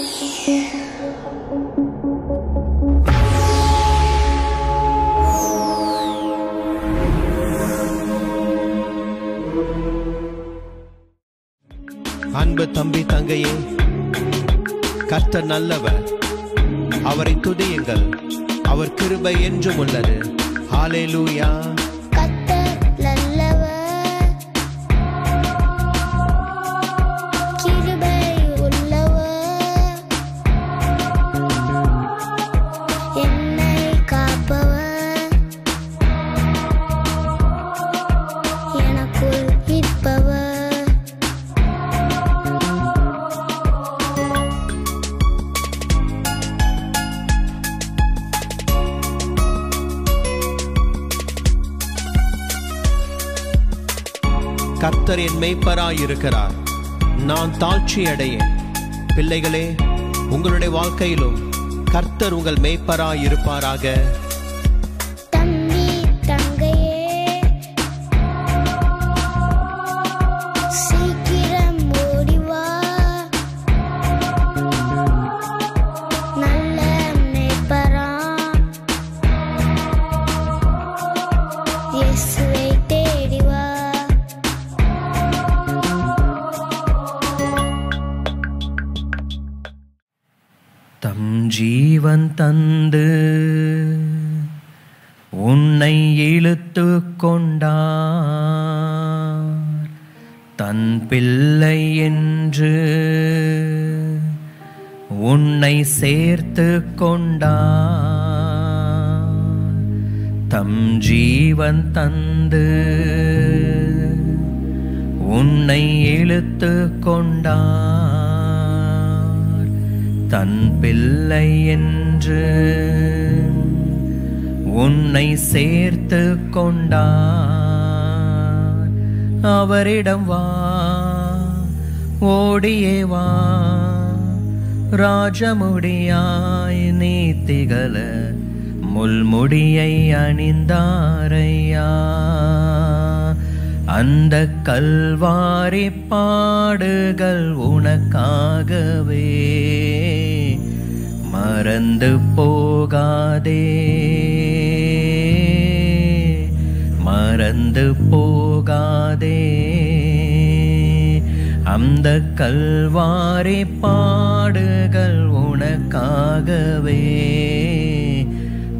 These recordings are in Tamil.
அன்பு தம்பி தங்கையே கர்த்த நல்லவர் அவரை துதியுங்கள் அவர் கிருபை என்றும் உள்ளது ஹாலே லூயா மேய்ப்பராயிருக்கிறார் நான் தாழ்ச்சி அடைய பிள்ளைகளே உங்களுடைய வாழ்க்கையிலும் கர்த்தர் உங்கள் மேய்ப்பராயிருப்பாராக தந்து உன்னை இழுத்து கொண்டார் தன் பிள்ளை என்று உன்னை சேர்த்து கொண்டார் தம் ஜீவன் தந்து உன்னை இழுத்து கொண்டார் தன் பிள்ளை என்று என்று உன்னை சேர்த்து கொண்டார் அவரிடம் வா ஓடியே வா ராஜமுடியாய் நீ திகழ முள்முடியை அணிந்தாரையா அந்த கல்வாரி பாடுகள் உனக்காகவே மறந்து போகாதே மறந்து போகாதே அந்த கல்வாரி பாடுகள் உனக்காகவே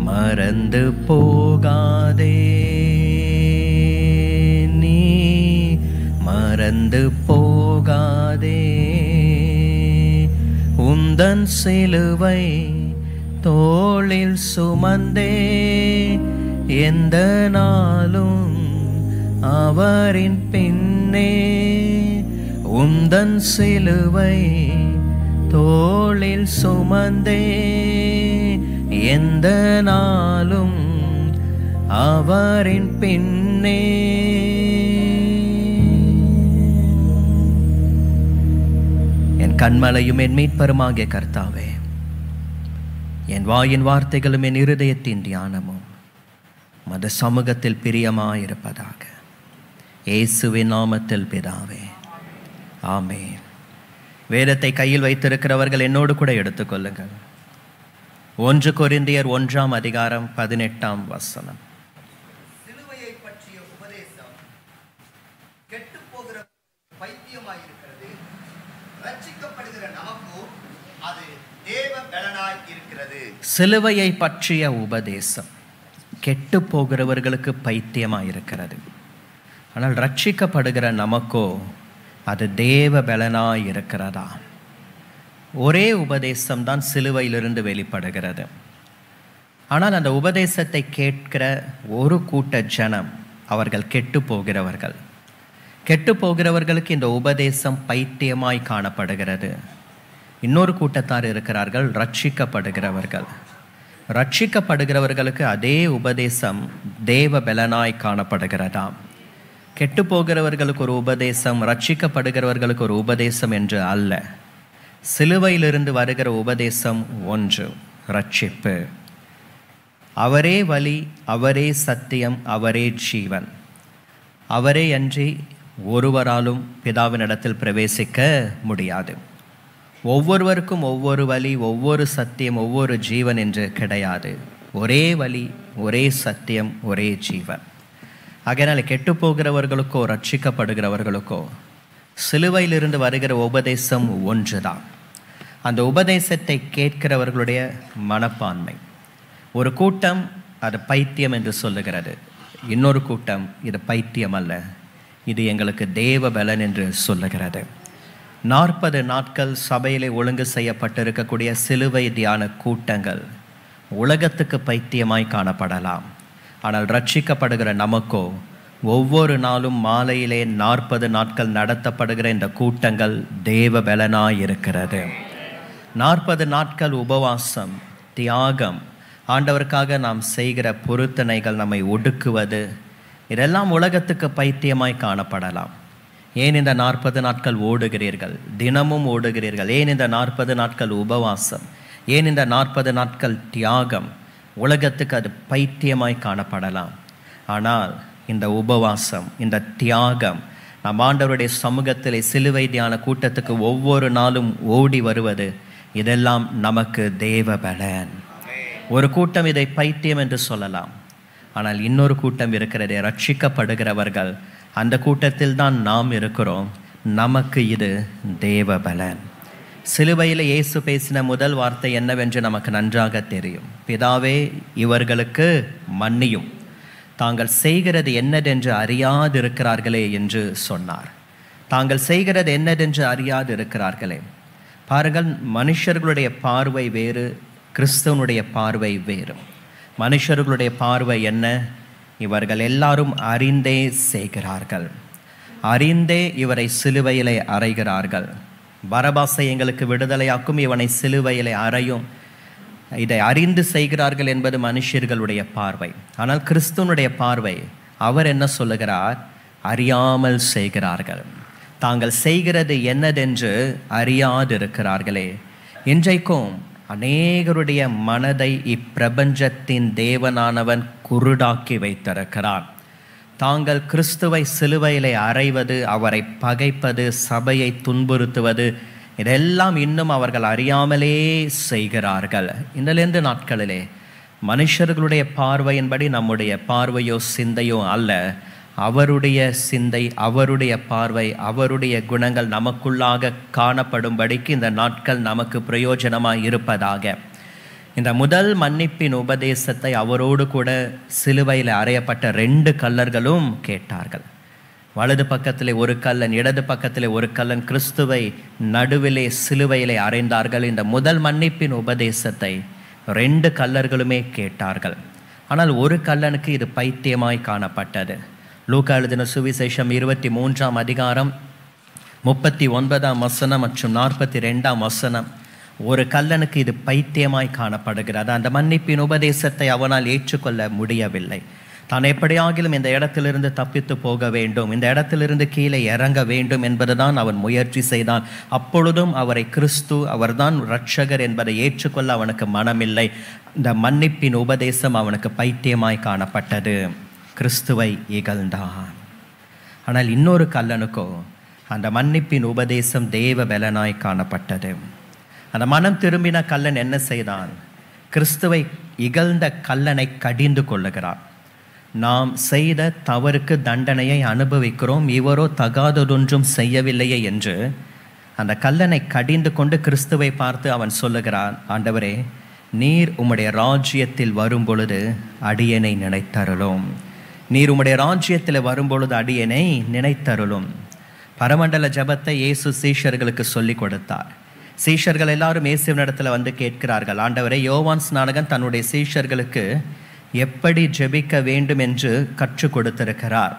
மறந்து போகாதே நீ மறந்து போகாதே உந்தன் சிலுவை தோளில் சுமந்தே எந்த நாளும் அவரின் பின்னே உந்தன் சிலுவை தோளில் சுமந்தே எந்த நாளும் அவரின் பின்னே என் கண்மலையும் என் மீட்பருமாகிய கர்த்தாவே என் வாயின் வார்த்தைகளும் என் இருதயத்தின் தியானமும் மத சமூகத்தில் பிரியமாயிருப்பதாக இயேசுவின் நாமத்தில் பிதாவே ஆமே வேதத்தை கையில் வைத்திருக்கிறவர்கள் என்னோடு கூட எடுத்துக்கொள்ளுங்கள் ஒன்று கொரிந்தியர் ஒன்றாம் அதிகாரம் பதினெட்டாம் வசனம் பைத்தியமாயிருக்கிறது ரட்சிக்கப்படுகிற நமக்கும் அது தேவ பலனாய் சிலுவையை பற்றிய உபதேசம் கெட்டு போகிறவர்களுக்கு பைத்தியமாக இருக்கிறது ஆனால் ரட்சிக்கப்படுகிற நமக்கோ அது தேவ பலனாக இருக்கிறதா ஒரே உபதேசம் தான் சிலுவையிலிருந்து வெளிப்படுகிறது ஆனால் அந்த உபதேசத்தை கேட்கிற ஒரு கூட்ட ஜனம் அவர்கள் கெட்டு போகிறவர்கள் கெட்டு போகிறவர்களுக்கு இந்த உபதேசம் பைத்தியமாய் காணப்படுகிறது இன்னொரு கூட்டத்தார் இருக்கிறார்கள் ரட்சிக்கப்படுகிறவர்கள் ரட்சிக்கப்படுகிறவர்களுக்கு அதே உபதேசம் தேவ பலனாய் காணப்படுகிறதாம் கெட்டு போகிறவர்களுக்கு ஒரு உபதேசம் ரட்சிக்கப்படுகிறவர்களுக்கு ஒரு உபதேசம் என்று அல்ல சிலுவையிலிருந்து வருகிற உபதேசம் ஒன்று ரட்சிப்பு அவரே வழி அவரே சத்தியம் அவரே ஜீவன் அவரே அன்றி ஒருவராலும் பிதாவினிடத்தில் பிரவேசிக்க முடியாது ஒவ்வொருவருக்கும் ஒவ்வொரு வழி ஒவ்வொரு சத்தியம் ஒவ்வொரு ஜீவன் என்று கிடையாது ஒரே வழி ஒரே சத்தியம் ஒரே ஜீவன் ஆகையினால் கெட்டு போகிறவர்களுக்கோ ரட்சிக்கப்படுகிறவர்களுக்கோ சிலுவையிலிருந்து வருகிற உபதேசம் ஒன்று தான் அந்த உபதேசத்தை கேட்கிறவர்களுடைய மனப்பான்மை ஒரு கூட்டம் அது பைத்தியம் என்று சொல்லுகிறது இன்னொரு கூட்டம் இது பைத்தியம் அல்ல இது எங்களுக்கு தேவ பலன் என்று சொல்லுகிறது நாற்பது நாட்கள் சபையிலே ஒழுங்கு செய்யப்பட்டிருக்கக்கூடிய சிலுவை தியான கூட்டங்கள் உலகத்துக்கு பைத்தியமாய் காணப்படலாம் ஆனால் ரட்சிக்கப்படுகிற நமக்கோ ஒவ்வொரு நாளும் மாலையிலே நாற்பது நாட்கள் நடத்தப்படுகிற இந்த கூட்டங்கள் தேவ இருக்கிறது நாற்பது நாட்கள் உபவாசம் தியாகம் ஆண்டவருக்காக நாம் செய்கிற பொருத்தனைகள் நம்மை ஒடுக்குவது இதெல்லாம் உலகத்துக்கு பைத்தியமாய் காணப்படலாம் ஏன் இந்த நாற்பது நாட்கள் ஓடுகிறீர்கள் தினமும் ஓடுகிறீர்கள் ஏன் இந்த நாற்பது நாட்கள் உபவாசம் ஏன் இந்த நாற்பது நாட்கள் தியாகம் உலகத்துக்கு அது பைத்தியமாய் காணப்படலாம் ஆனால் இந்த உபவாசம் இந்த தியாகம் நம் ஆண்டவருடைய சமூகத்தில் சிலுவை தியான கூட்டத்துக்கு ஒவ்வொரு நாளும் ஓடி வருவது இதெல்லாம் நமக்கு தேவ பலன் ஒரு கூட்டம் இதை பைத்தியம் என்று சொல்லலாம் ஆனால் இன்னொரு கூட்டம் இருக்கிறதே ரட்சிக்கப்படுகிறவர்கள் அந்த கூட்டத்தில் தான் நாம் இருக்கிறோம் நமக்கு இது தேவ பலன் சிலுவையில் இயேசு பேசின முதல் வார்த்தை என்னவென்று நமக்கு நன்றாக தெரியும் பிதாவே இவர்களுக்கு மன்னியும் தாங்கள் செய்கிறது என்னதென்று அறியாதிருக்கிறார்களே என்று சொன்னார் தாங்கள் செய்கிறது என்னதென்று அறியாது இருக்கிறார்களே பாருங்கள் மனுஷர்களுடைய பார்வை வேறு கிறிஸ்தவனுடைய பார்வை வேறு மனுஷர்களுடைய பார்வை என்ன இவர்கள் எல்லாரும் அறிந்தே செய்கிறார்கள் அறிந்தே இவரை சிலுவையிலே அறைகிறார்கள் பரபாசை எங்களுக்கு விடுதலையாக்கும் இவனை சிலுவையிலே அறையும் இதை அறிந்து செய்கிறார்கள் என்பது மனுஷர்களுடைய பார்வை ஆனால் கிறிஸ்துவனுடைய பார்வை அவர் என்ன சொல்லுகிறார் அறியாமல் செய்கிறார்கள் தாங்கள் செய்கிறது என்னதென்று அறியாதிருக்கிறார்களே இன்றைக்கும் அநேகருடைய மனதை இப்பிரபஞ்சத்தின் தேவனானவன் குருடாக்கி வைத்திருக்கிறான் தாங்கள் கிறிஸ்துவை சிலுவையிலே அறைவது அவரை பகைப்பது சபையை துன்புறுத்துவது இதெல்லாம் இன்னும் அவர்கள் அறியாமலே செய்கிறார்கள் இன்னிலிருந்து நாட்களிலே மனுஷர்களுடைய பார்வையின்படி நம்முடைய பார்வையோ சிந்தையோ அல்ல அவருடைய சிந்தை அவருடைய பார்வை அவருடைய குணங்கள் நமக்குள்ளாக காணப்படும்படிக்கு இந்த நாட்கள் நமக்கு பிரயோஜனமாக இருப்பதாக இந்த முதல் மன்னிப்பின் உபதேசத்தை அவரோடு கூட சிலுவையில் அறையப்பட்ட ரெண்டு கல்லர்களும் கேட்டார்கள் வலது பக்கத்திலே ஒரு கல்லன் இடது பக்கத்திலே ஒரு கல்லன் கிறிஸ்துவை நடுவிலே சிலுவையிலே அறைந்தார்கள் இந்த முதல் மன்னிப்பின் உபதேசத்தை ரெண்டு கல்லர்களுமே கேட்டார்கள் ஆனால் ஒரு கல்லனுக்கு இது பைத்தியமாய் காணப்பட்டது லூக்கா சுவிசேஷம் இருபத்தி மூன்றாம் அதிகாரம் முப்பத்தி ஒன்பதாம் வசனம் மற்றும் நாற்பத்தி ரெண்டாம் வசனம் ஒரு கல்லனுக்கு இது பைத்தியமாய் காணப்படுகிறது அந்த மன்னிப்பின் உபதேசத்தை அவனால் ஏற்றுக்கொள்ள முடியவில்லை தான் எப்படியாகிலும் இந்த இடத்திலிருந்து தப்பித்து போக வேண்டும் இந்த இடத்திலிருந்து கீழே இறங்க வேண்டும் என்பதுதான் அவன் முயற்சி செய்தான் அப்பொழுதும் அவரை கிறிஸ்து அவர்தான் ரட்சகர் என்பதை ஏற்றுக்கொள்ள அவனுக்கு மனமில்லை இந்த மன்னிப்பின் உபதேசம் அவனுக்கு பைத்தியமாய் காணப்பட்டது கிறிஸ்துவை இகழ்ந்தான் ஆனால் இன்னொரு கல்லனுக்கோ அந்த மன்னிப்பின் உபதேசம் தேவ பலனாய் காணப்பட்டது அந்த மனம் திரும்பின கல்லன் என்ன செய்தான் கிறிஸ்துவை இகழ்ந்த கல்லனை கடிந்து கொள்ளுகிறான் நாம் செய்த தவறுக்கு தண்டனையை அனுபவிக்கிறோம் இவரோ தகாததொன்றும் செய்யவில்லையே என்று அந்த கல்லனை கடிந்து கொண்டு கிறிஸ்துவை பார்த்து அவன் சொல்லுகிறான் ஆண்டவரே நீர் உம்முடைய ராஜ்யத்தில் வரும் பொழுது அடியனை நினைத்தருளோம் நீர் உம்முடைய ராஜ்யத்தில் வரும்பொழுது அடியனை நினைத்தருளும் பரமண்டல ஜபத்தை இயேசு சீஷர்களுக்கு சொல்லி கொடுத்தார் சீஷர்கள் எல்லாரும் இயேசுவினிடத்தில் வந்து கேட்கிறார்கள் ஆண்டவரை யோவான் ஸ்நானகன் தன்னுடைய சீஷர்களுக்கு எப்படி ஜெபிக்க வேண்டும் என்று கற்றுக் கொடுத்திருக்கிறார்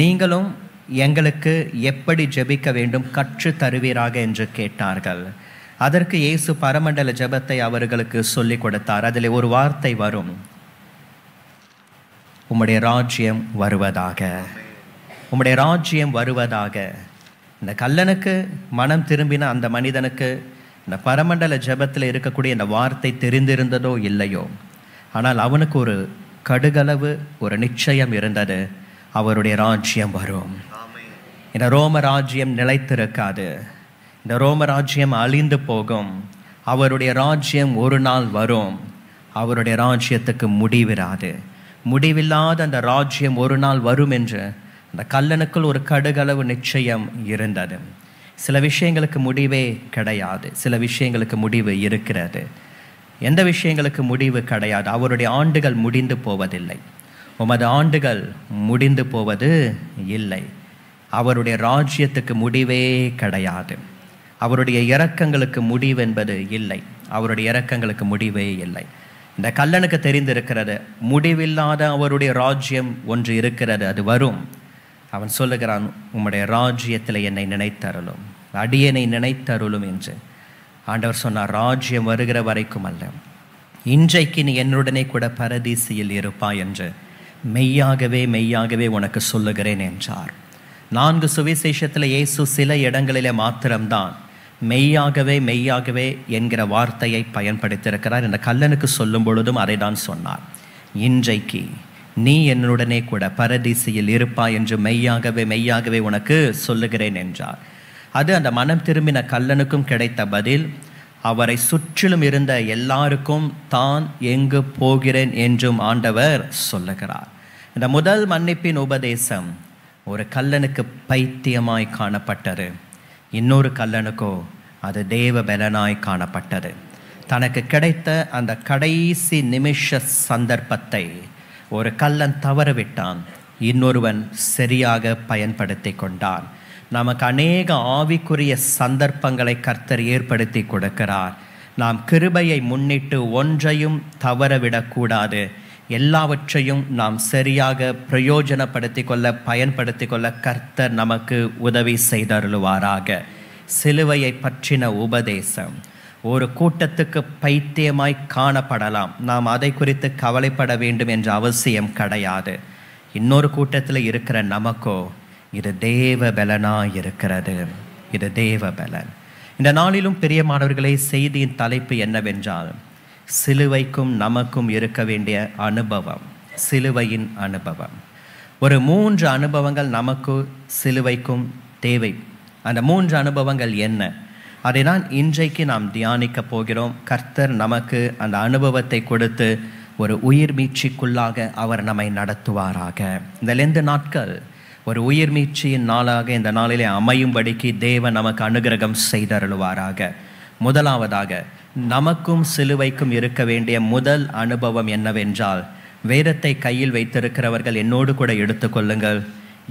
நீங்களும் எங்களுக்கு எப்படி ஜெபிக்க வேண்டும் கற்று தருவீராக என்று கேட்டார்கள் அதற்கு இயேசு பரமண்டல ஜபத்தை அவர்களுக்கு சொல்லிக் கொடுத்தார் அதில் ஒரு வார்த்தை வரும் உம்முடைய ராஜ்யம் வருவதாக உம்முடைய ராஜ்யம் வருவதாக இந்த கல்லனுக்கு மனம் திரும்பின அந்த மனிதனுக்கு இந்த பரமண்டல ஜபத்தில் இருக்கக்கூடிய இந்த வார்த்தை தெரிந்திருந்ததோ இல்லையோ ஆனால் அவனுக்கு ஒரு கடுகளவு ஒரு நிச்சயம் இருந்தது அவருடைய ராஜ்யம் வரும் இந்த ரோம ராஜ்யம் நிலைத்திருக்காது இந்த ரோம ராஜ்யம் அழிந்து போகும் அவருடைய ராஜ்யம் ஒரு நாள் வரும் அவருடைய ராஜ்யத்துக்கு முடிவிராது முடிவில்லாத அந்த ராஜ்யம் ஒரு நாள் வரும் என்று அந்த கல்லனுக்குள் ஒரு கடுகளவு நிச்சயம் இருந்தது சில விஷயங்களுக்கு முடிவே கிடையாது சில விஷயங்களுக்கு முடிவு இருக்கிறது எந்த விஷயங்களுக்கு முடிவு கிடையாது அவருடைய ஆண்டுகள் முடிந்து போவதில்லை உமது ஆண்டுகள் முடிந்து போவது இல்லை அவருடைய ராஜ்யத்துக்கு முடிவே கிடையாது அவருடைய இறக்கங்களுக்கு முடிவு என்பது இல்லை அவருடைய இறக்கங்களுக்கு முடிவே இல்லை இந்த கல்லனுக்கு தெரிந்திருக்கிறது முடிவில்லாத அவருடைய ராஜ்யம் ஒன்று இருக்கிறது அது வரும் அவன் சொல்லுகிறான் உம்முடைய ராஜ்யத்தில் என்னை நினைத்தருளும் அடியனை நினைத்தருளும் என்று ஆண்டவர் சொன்னார் ராஜ்யம் வருகிற வரைக்கும் அல்ல இன்றைக்கு நீ என்னுடனே கூட பரதீசியில் இருப்பாய் என்று மெய்யாகவே மெய்யாகவே உனக்கு சொல்லுகிறேன் என்றார் நான்கு சுவிசேஷத்தில் இயேசு சில இடங்களிலே மாத்திரம்தான் மெய்யாகவே மெய்யாகவே என்கிற வார்த்தையை பயன்படுத்தியிருக்கிறார் இந்த கல்லனுக்கு சொல்லும் பொழுதும் அதை தான் சொன்னார் இன்றைக்கு நீ என்னுடனே கூட பரதீசையில் இருப்பாய் என்று மெய்யாகவே மெய்யாகவே உனக்கு சொல்லுகிறேன் என்றார் அது அந்த மனம் திரும்பின கல்லனுக்கும் கிடைத்த பதில் அவரை சுற்றிலும் இருந்த எல்லாருக்கும் தான் எங்கு போகிறேன் என்றும் ஆண்டவர் சொல்லுகிறார் இந்த முதல் மன்னிப்பின் உபதேசம் ஒரு கல்லனுக்கு பைத்தியமாய் காணப்பட்டது இன்னொரு கல்லனுக்கோ அது தேவ பலனாய் காணப்பட்டது தனக்கு கிடைத்த அந்த கடைசி நிமிஷ சந்தர்ப்பத்தை ஒரு கல்லன் தவறவிட்டான் இன்னொருவன் சரியாக பயன்படுத்தி கொண்டான் நமக்கு அநேக ஆவிக்குரிய சந்தர்ப்பங்களை கர்த்தர் ஏற்படுத்தி கொடுக்கிறார் நாம் கிருபையை முன்னிட்டு ஒன்றையும் தவறவிடக்கூடாது எல்லாவற்றையும் நாம் சரியாக பிரயோஜனப்படுத்தி கொள்ள பயன்படுத்தி கொள்ள கர்த்தர் நமக்கு உதவி செய்தருளுவாராக சிலுவையை பற்றின உபதேசம் ஒரு கூட்டத்துக்கு பைத்தியமாய் காணப்படலாம் நாம் அதை குறித்து கவலைப்பட வேண்டும் என்ற அவசியம் கிடையாது இன்னொரு கூட்டத்தில் இருக்கிற நமக்கோ இது தேவ பலனாக இருக்கிறது இது தேவ பலன் இந்த நாளிலும் பெரிய மாணவர்களே செய்தியின் தலைப்பு என்னவென்றாலும் சிலுவைக்கும் நமக்கும் இருக்க வேண்டிய அனுபவம் சிலுவையின் அனுபவம் ஒரு மூன்று அனுபவங்கள் நமக்கு சிலுவைக்கும் தேவை அந்த மூன்று அனுபவங்கள் என்ன அதை தான் இன்றைக்கு நாம் தியானிக்க போகிறோம் கர்த்தர் நமக்கு அந்த அனுபவத்தை கொடுத்து ஒரு உயிர் மீட்சிக்குள்ளாக அவர் நம்மை நடத்துவாராக இந்த லெந்து நாட்கள் ஒரு உயிர் மீட்சியின் நாளாக இந்த நாளிலே அமையும்படிக்கு தேவன் நமக்கு அனுகிரகம் செய்தருளுவாராக முதலாவதாக நமக்கும் சிலுவைக்கும் இருக்க வேண்டிய முதல் அனுபவம் என்னவென்றால் வேதத்தை கையில் வைத்திருக்கிறவர்கள் என்னோடு கூட எடுத்துக்கொள்ளுங்கள்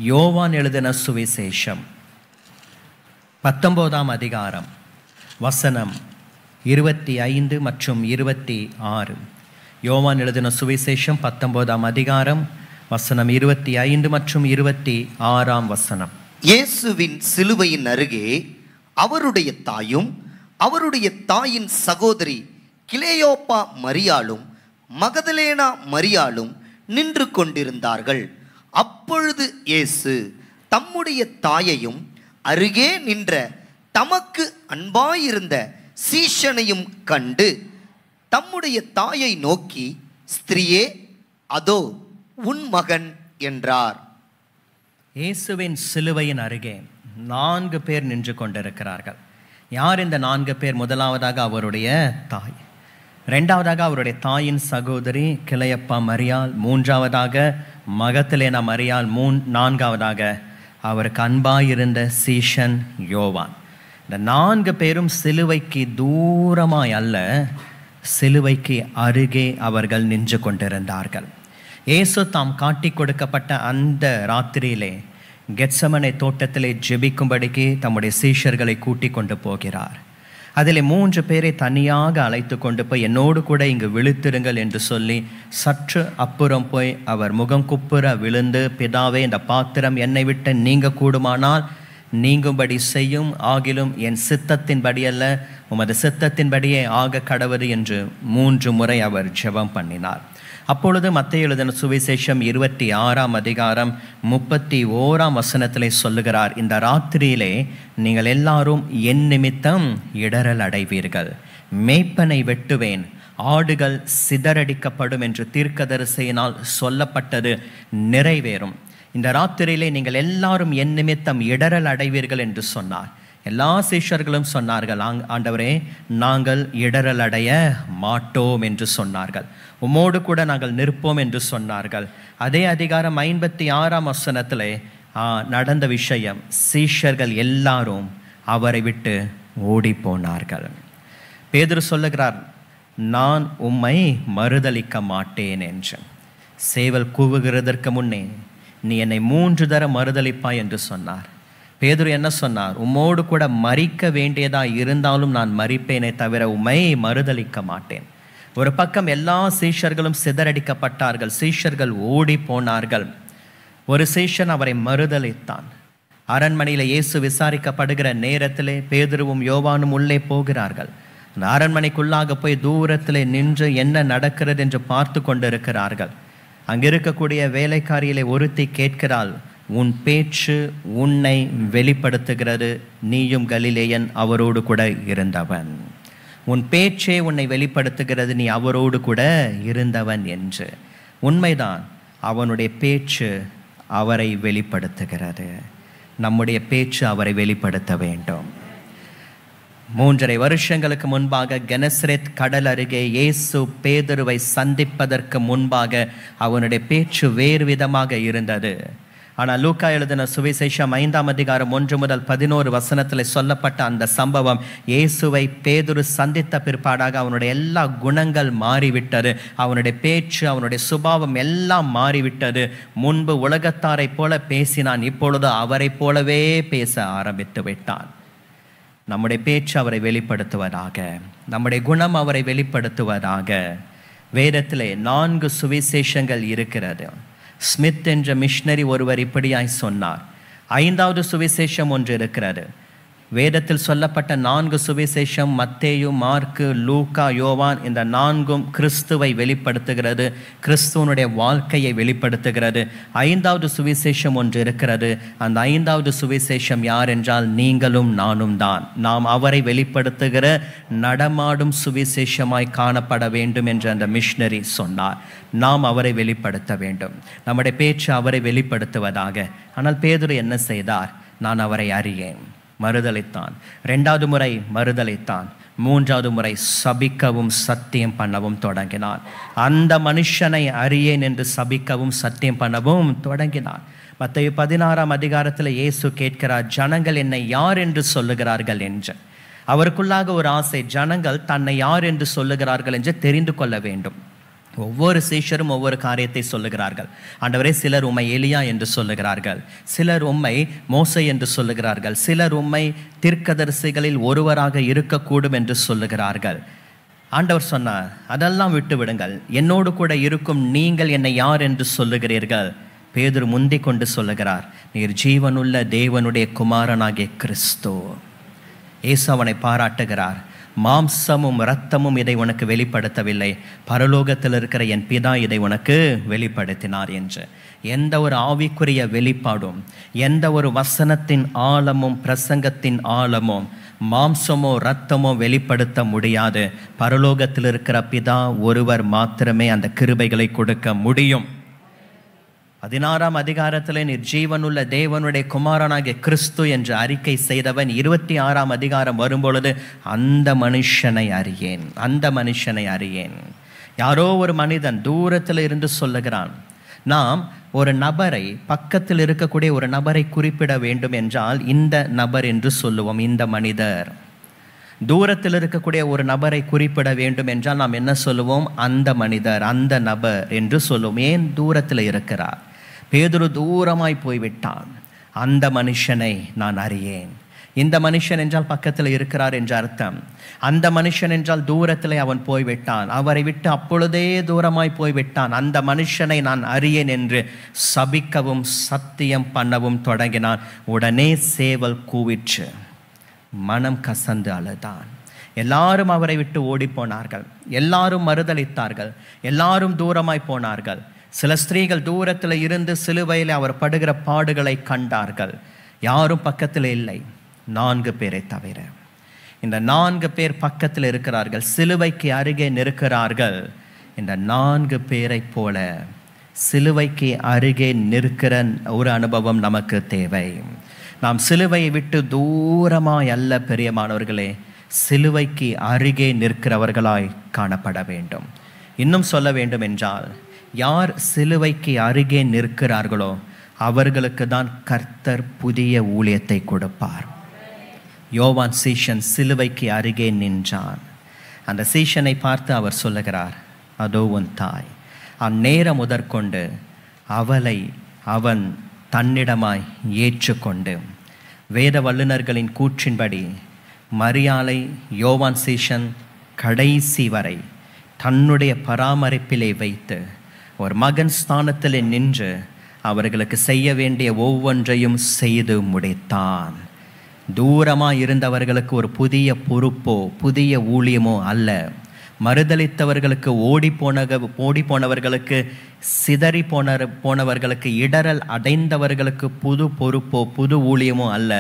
யோவான் எழுதின சுவிசேஷம் பத்தொம்போதாம் அதிகாரம் வசனம் இருபத்தி ஐந்து மற்றும் இருபத்தி ஆறு யோவான் எழுதின சுவிசேஷம் பத்தொன்பதாம் அதிகாரம் வசனம் இருபத்தி ஐந்து மற்றும் இருபத்தி ஆறாம் வசனம் இயேசுவின் சிலுவையின் அருகே அவருடைய தாயும் அவருடைய தாயின் சகோதரி கிளேயோப்பா மரியாளும் மகதலேனா மரியாளும் நின்று கொண்டிருந்தார்கள் அப்பொழுது இயேசு தம்முடைய தாயையும் அருகே நின்ற தமக்கு அன்பாயிருந்த சீஷனையும் கண்டு தம்முடைய தாயை நோக்கி ஸ்திரியே அதோ உன் மகன் என்றார் இயேசுவின் சிலுவையின் அருகே நான்கு பேர் நின்று கொண்டிருக்கிறார்கள் யார் இந்த நான்கு பேர் முதலாவதாக அவருடைய தாய் ரெண்டாவதாக அவருடைய தாயின் சகோதரி கிளையப்பா மரியால் மூன்றாவதாக மகத்திலேனா மரியால் மூன் நான்காவதாக அவருக்கு அன்பாயிருந்த சீஷன் யோவான் இந்த நான்கு பேரும் சிலுவைக்கு தூரமாய் அல்ல சிலுவைக்கு அருகே அவர்கள் நின்று கொண்டிருந்தார்கள் இயேசு தாம் காட்டி கொடுக்கப்பட்ட அந்த ராத்திரியிலே கெட்சமனை தோட்டத்திலே ஜெபிக்கும்படிக்கு தம்முடைய சீஷர்களை கூட்டி கொண்டு போகிறார் அதில் மூன்று பேரை தனியாக அழைத்து கொண்டு போய் என்னோடு கூட இங்கு விழுத்திருங்கள் என்று சொல்லி சற்று அப்புறம் போய் அவர் முகம் குப்புற விழுந்து பிதாவே இந்த பாத்திரம் என்னை விட்டு நீங்க கூடுமானால் நீங்கும்படி செய்யும் ஆகிலும் என் சித்தத்தின்படி அல்ல உமது சித்தத்தின்படியே ஆக கடவுது என்று மூன்று முறை அவர் ஜெபம் பண்ணினார் அப்பொழுது மத்திய எழுதின சுவிசேஷம் இருபத்தி ஆறாம் அதிகாரம் முப்பத்தி ஓராம் வசனத்திலே சொல்லுகிறார் இந்த ராத்திரியிலே நீங்கள் எல்லாரும் என் நிமித்தம் இடரல் அடைவீர்கள் மேய்ப்பனை வெட்டுவேன் ஆடுகள் சிதறடிக்கப்படும் என்று தீர்க்கதரிசையினால் சொல்லப்பட்டது நிறைவேறும் இந்த ராத்திரியிலே நீங்கள் எல்லாரும் என் நிமித்தம் இடரல் அடைவீர்கள் என்று சொன்னார் எல்லா சீஷர்களும் சொன்னார்கள் ஆண்டவரே நாங்கள் இடரல் அடைய மாட்டோம் என்று சொன்னார்கள் உமோடு கூட நாங்கள் நிற்போம் என்று சொன்னார்கள் அதே அதிகாரம் ஐம்பத்தி ஆறாம் வசனத்தில் நடந்த விஷயம் சீஷர்கள் எல்லாரும் அவரை விட்டு ஓடி போனார்கள் பேதர் சொல்லுகிறார் நான் உம்மை மறுதளிக்க மாட்டேன் என்று சேவல் கூவுகிறதற்கு முன்னே நீ என்னை மூன்று தர மறுதளிப்பாய் என்று சொன்னார் பேதுரு என்ன சொன்னார் உம்மோடு கூட மறிக்க வேண்டியதாக இருந்தாலும் நான் மறிப்பேனே தவிர உமை மறுதளிக்க மாட்டேன் ஒரு பக்கம் எல்லா சீஷர்களும் சிதறடிக்கப்பட்டார்கள் சீஷர்கள் ஓடி போனார்கள் ஒரு சீஷன் அவரை மறுதளித்தான் அரண்மனையில் இயேசு விசாரிக்கப்படுகிற நேரத்திலே பேதுருவும் யோவானும் உள்ளே போகிறார்கள் அந்த அரண்மனைக்குள்ளாக போய் தூரத்தில் நின்று என்ன நடக்கிறது என்று பார்த்து கொண்டிருக்கிறார்கள் அங்கே இருக்கக்கூடிய வேலைக்காரியிலே ஒருத்தி கேட்கிறாள் உன் பேச்சு உன்னை வெளிப்படுத்துகிறது நீயும் கலிலேயன் அவரோடு கூட இருந்தவன் உன் பேச்சே உன்னை வெளிப்படுத்துகிறது நீ அவரோடு கூட இருந்தவன் என்று உண்மைதான் அவனுடைய பேச்சு அவரை வெளிப்படுத்துகிறது நம்முடைய பேச்சு அவரை வெளிப்படுத்த வேண்டும் மூன்றரை வருஷங்களுக்கு முன்பாக கெனஸ்ரெத் கடல் அருகே இயேசு பேதுருவை சந்திப்பதற்கு முன்பாக அவனுடைய பேச்சு வேறு விதமாக இருந்தது ஆனால் லூக்கா எழுதின சுவிசேஷம் ஐந்தாம் அதிகாரம் ஒன்று முதல் பதினோரு வசனத்தில் சொல்லப்பட்ட அந்த சம்பவம் இயேசுவை பேதுரு சந்தித்த பிற்பாடாக அவனுடைய எல்லா குணங்கள் மாறிவிட்டது அவனுடைய பேச்சு அவனுடைய சுபாவம் எல்லாம் மாறிவிட்டது முன்பு உலகத்தாரை போல பேசினான் இப்பொழுது அவரை போலவே பேச ஆரம்பித்து விட்டான் நம்முடைய பேச்சு அவரை வெளிப்படுத்துவதாக நம்முடைய குணம் அவரை வெளிப்படுத்துவதாக வேதத்திலே நான்கு சுவிசேஷங்கள் இருக்கிறது ஸ்மித் என்ற மிஷினரி ஒருவர் இப்படியாய் சொன்னார் ஐந்தாவது சுவிசேஷம் ஒன்று இருக்கிறது வேதத்தில் சொல்லப்பட்ட நான்கு சுவிசேஷம் மத்தேயு மார்க்கு லூக்கா யோவான் இந்த நான்கும் கிறிஸ்துவை வெளிப்படுத்துகிறது கிறிஸ்துவனுடைய வாழ்க்கையை வெளிப்படுத்துகிறது ஐந்தாவது சுவிசேஷம் ஒன்று இருக்கிறது அந்த ஐந்தாவது சுவிசேஷம் யார் என்றால் நீங்களும் நானும் தான் நாம் அவரை வெளிப்படுத்துகிற நடமாடும் சுவிசேஷமாய் காணப்பட வேண்டும் என்று அந்த மிஷினரி சொன்னார் நாம் அவரை வெளிப்படுத்த வேண்டும் நம்முடைய பேச்சு அவரை வெளிப்படுத்துவதாக ஆனால் பேதுரு என்ன செய்தார் நான் அவரை அறியேன் மறுதலைத்தான் ரெண்டாவது முறை மறுதலைத்தான் மூன்றாவது முறை சபிக்கவும் சத்தியம் பண்ணவும் தொடங்கினான் அந்த மனுஷனை அறியேன் என்று சபிக்கவும் சத்தியம் பண்ணவும் தொடங்கினான் மற்ற பதினாறாம் அதிகாரத்தில் இயேசு கேட்கிறார் ஜனங்கள் என்னை யார் என்று சொல்லுகிறார்கள் என்று அவருக்குள்ளாக ஒரு ஆசை ஜனங்கள் தன்னை யார் என்று சொல்லுகிறார்கள் என்று தெரிந்து கொள்ள வேண்டும் ஒவ்வொரு சீஷரும் ஒவ்வொரு காரியத்தை சொல்லுகிறார்கள் ஆண்டவரே சிலர் உம்மை எலியா என்று சொல்லுகிறார்கள் சிலர் உம்மை மோசை என்று சொல்லுகிறார்கள் சிலர் உம்மை தீர்க்கதரிசிகளில் ஒருவராக இருக்கக்கூடும் என்று சொல்லுகிறார்கள் ஆண்டவர் சொன்னார் அதெல்லாம் விட்டு விடுங்கள் என்னோடு கூட இருக்கும் நீங்கள் என்னை யார் என்று சொல்லுகிறீர்கள் பேதர் முந்தி கொண்டு சொல்லுகிறார் நீர் ஜீவனுள்ள தேவனுடைய குமாரனாகிய கிறிஸ்து ஏசு அவனை பாராட்டுகிறார் மாம்சமும் இரத்தமும் இதை உனக்கு வெளிப்படுத்தவில்லை பரலோகத்தில் இருக்கிற என் பிதா இதை உனக்கு வெளிப்படுத்தினார் என்று எந்த ஒரு ஆவிக்குரிய வெளிப்பாடும் எந்த ஒரு வசனத்தின் ஆழமும் பிரசங்கத்தின் ஆழமும் மாம்சமோ ரத்தமோ வெளிப்படுத்த முடியாது பரலோகத்தில் இருக்கிற பிதா ஒருவர் மாத்திரமே அந்த கிருபைகளை கொடுக்க முடியும் பதினாறாம் அதிகாரத்தில் நிர்ஜீவனுள்ள ஜீவனுள்ள தேவனுடைய குமாரனாகிய கிறிஸ்து என்று அறிக்கை செய்தவன் இருபத்தி ஆறாம் அதிகாரம் வரும்பொழுது அந்த மனுஷனை அறியேன் அந்த மனுஷனை அறியேன் யாரோ ஒரு மனிதன் தூரத்தில் இருந்து சொல்லுகிறான் நாம் ஒரு நபரை பக்கத்தில் இருக்கக்கூடிய ஒரு நபரை குறிப்பிட வேண்டும் என்றால் இந்த நபர் என்று சொல்லுவோம் இந்த மனிதர் தூரத்தில் இருக்கக்கூடிய ஒரு நபரை குறிப்பிட வேண்டும் என்றால் நாம் என்ன சொல்லுவோம் அந்த மனிதர் அந்த நபர் என்று சொல்லுவோம் ஏன் தூரத்தில் இருக்கிறார் பேதுரு தூரமாய் போய்விட்டான் அந்த மனுஷனை நான் அறியேன் இந்த மனுஷன் என்றால் பக்கத்தில் இருக்கிறார் என்று அர்த்தம் அந்த மனுஷன் என்றால் தூரத்தில் அவன் போய்விட்டான் அவரை விட்டு அப்பொழுதே தூரமாய் போய்விட்டான் அந்த மனுஷனை நான் அறியேன் என்று சபிக்கவும் சத்தியம் பண்ணவும் தொடங்கினான் உடனே சேவல் கூவிற்று மனம் கசந்து அழுதான் எல்லாரும் அவரை விட்டு போனார்கள் எல்லாரும் மறுதளித்தார்கள் எல்லாரும் தூரமாய் போனார்கள் சில ஸ்திரீகள் தூரத்தில் இருந்து சிலுவையில் அவர் படுகிற பாடுகளை கண்டார்கள் யாரும் பக்கத்தில் இல்லை நான்கு பேரை தவிர இந்த நான்கு பேர் பக்கத்தில் இருக்கிறார்கள் சிலுவைக்கு அருகே நிற்கிறார்கள் இந்த நான்கு பேரை போல சிலுவைக்கு அருகே நிற்கிற ஒரு அனுபவம் நமக்கு தேவை நாம் சிலுவையை விட்டு தூரமாய் அல்ல பெரியமானவர்களே சிலுவைக்கு அருகே நிற்கிறவர்களாய் காணப்பட வேண்டும் இன்னும் சொல்ல வேண்டும் என்றால் யார் சிலுவைக்கு அருகே நிற்கிறார்களோ அவர்களுக்கு தான் கர்த்தர் புதிய ஊழியத்தை கொடுப்பார் யோவான் சீஷன் சிலுவைக்கு அருகே நின்றான் அந்த சீஷனை பார்த்து அவர் சொல்லுகிறார் அதோ உன் தாய் அந்நேரம் முதற்கொண்டு அவளை அவன் தன்னிடமாய் ஏற்றுக்கொண்டு வேத வல்லுநர்களின் கூற்றின்படி மரியாலை யோவான் சீஷன் கடைசி வரை தன்னுடைய பராமரிப்பிலே வைத்து ஒரு மகன் ஸ்தானத்தில் நின்று அவர்களுக்கு செய்ய வேண்டிய ஒவ்வொன்றையும் செய்து முடித்தான் தூரமாக இருந்தவர்களுக்கு ஒரு புதிய பொறுப்போ புதிய ஊழியமோ அல்ல மறுதளித்தவர்களுக்கு ஓடி போன ஓடி போனவர்களுக்கு சிதறி போன போனவர்களுக்கு இடரல் அடைந்தவர்களுக்கு புது பொறுப்போ புது ஊழியமோ அல்ல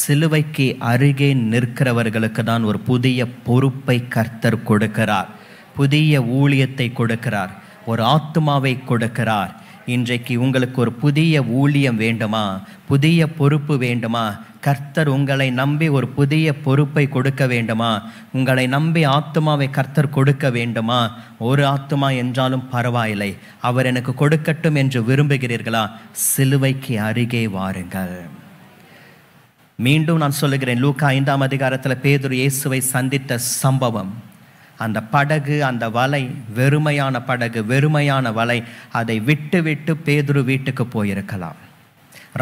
சிலுவைக்கு அருகே நிற்கிறவர்களுக்கு தான் ஒரு புதிய பொறுப்பை கர்த்தர் கொடுக்கிறார் புதிய ஊழியத்தை கொடுக்கிறார் ஒரு ஆத்மாவை கொடுக்கிறார் இன்றைக்கு உங்களுக்கு ஒரு புதிய ஊழியம் வேண்டுமா புதிய பொறுப்பு வேண்டுமா கர்த்தர் உங்களை நம்பி ஒரு புதிய பொறுப்பை கொடுக்க வேண்டுமா உங்களை நம்பி ஆத்மாவை கர்த்தர் கொடுக்க வேண்டுமா ஒரு ஆத்மா என்றாலும் பரவாயில்லை அவர் எனக்கு கொடுக்கட்டும் என்று விரும்புகிறீர்களா சிலுவைக்கு அருகே வாருங்கள் மீண்டும் நான் சொல்லுகிறேன் லூக்கா ஐந்தாம் அதிகாரத்தில் பேதுரு இயேசுவை சந்தித்த சம்பவம் அந்த படகு அந்த வலை வெறுமையான படகு வெறுமையான வலை அதை விட்டு விட்டு பேதுரு வீட்டுக்கு போயிருக்கலாம்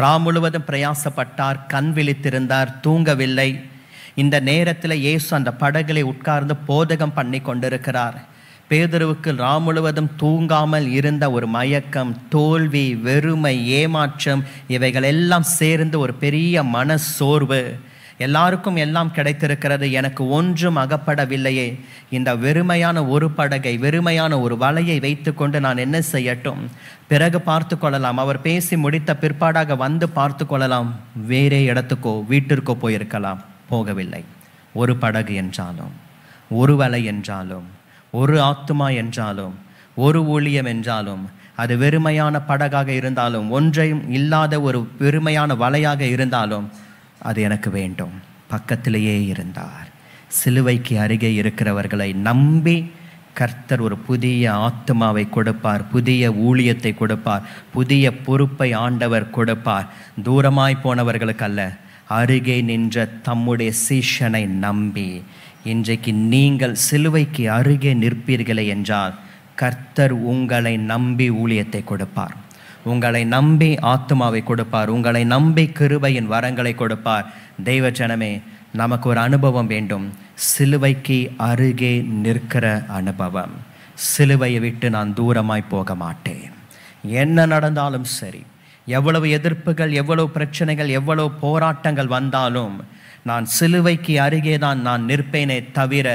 ராம் முழுவதும் பிரயாசப்பட்டார் கண் விழித்திருந்தார் தூங்கவில்லை இந்த நேரத்தில் இயேசு அந்த படகுகளை உட்கார்ந்து போதகம் பண்ணி கொண்டிருக்கிறார் பேதுருவுக்கு ராம் முழுவதும் தூங்காமல் இருந்த ஒரு மயக்கம் தோல்வி வெறுமை ஏமாற்றம் இவைகள் எல்லாம் சேர்ந்து ஒரு பெரிய மன சோர்வு எல்லாருக்கும் எல்லாம் கிடைத்திருக்கிறது எனக்கு ஒன்றும் அகப்படவில்லையே இந்த வெறுமையான ஒரு படகை வெறுமையான ஒரு வலையை வைத்துக்கொண்டு நான் என்ன செய்யட்டும் பிறகு பார்த்து கொள்ளலாம் அவர் பேசி முடித்த பிற்பாடாக வந்து பார்த்து கொள்ளலாம் வேறே இடத்துக்கோ வீட்டிற்கோ போயிருக்கலாம் போகவில்லை ஒரு படகு என்றாலும் ஒரு வலை என்றாலும் ஒரு ஆத்துமா என்றாலும் ஒரு ஊழியம் என்றாலும் அது வெறுமையான படகாக இருந்தாலும் ஒன்றையும் இல்லாத ஒரு வெறுமையான வலையாக இருந்தாலும் அது எனக்கு வேண்டும் பக்கத்திலேயே இருந்தார் சிலுவைக்கு அருகே இருக்கிறவர்களை நம்பி கர்த்தர் ஒரு புதிய ஆத்மாவை கொடுப்பார் புதிய ஊழியத்தை கொடுப்பார் புதிய பொறுப்பை ஆண்டவர் கொடுப்பார் தூரமாய் போனவர்களுக்கு அல்ல அருகே நின்ற தம்முடைய சீஷனை நம்பி இன்றைக்கு நீங்கள் சிலுவைக்கு அருகே நிற்பீர்களே என்றால் கர்த்தர் உங்களை நம்பி ஊழியத்தை கொடுப்பார் உங்களை நம்பி ஆத்மாவை கொடுப்பார் உங்களை நம்பி கிருபையின் வரங்களை கொடுப்பார் தெய்வ ஜனமே நமக்கு ஒரு அனுபவம் வேண்டும் சிலுவைக்கு அருகே நிற்கிற அனுபவம் சிலுவையை விட்டு நான் தூரமாய் போக மாட்டேன் என்ன நடந்தாலும் சரி எவ்வளவு எதிர்ப்புகள் எவ்வளவு பிரச்சனைகள் எவ்வளவு போராட்டங்கள் வந்தாலும் நான் சிலுவைக்கு அருகே தான் நான் நிற்பேனே தவிர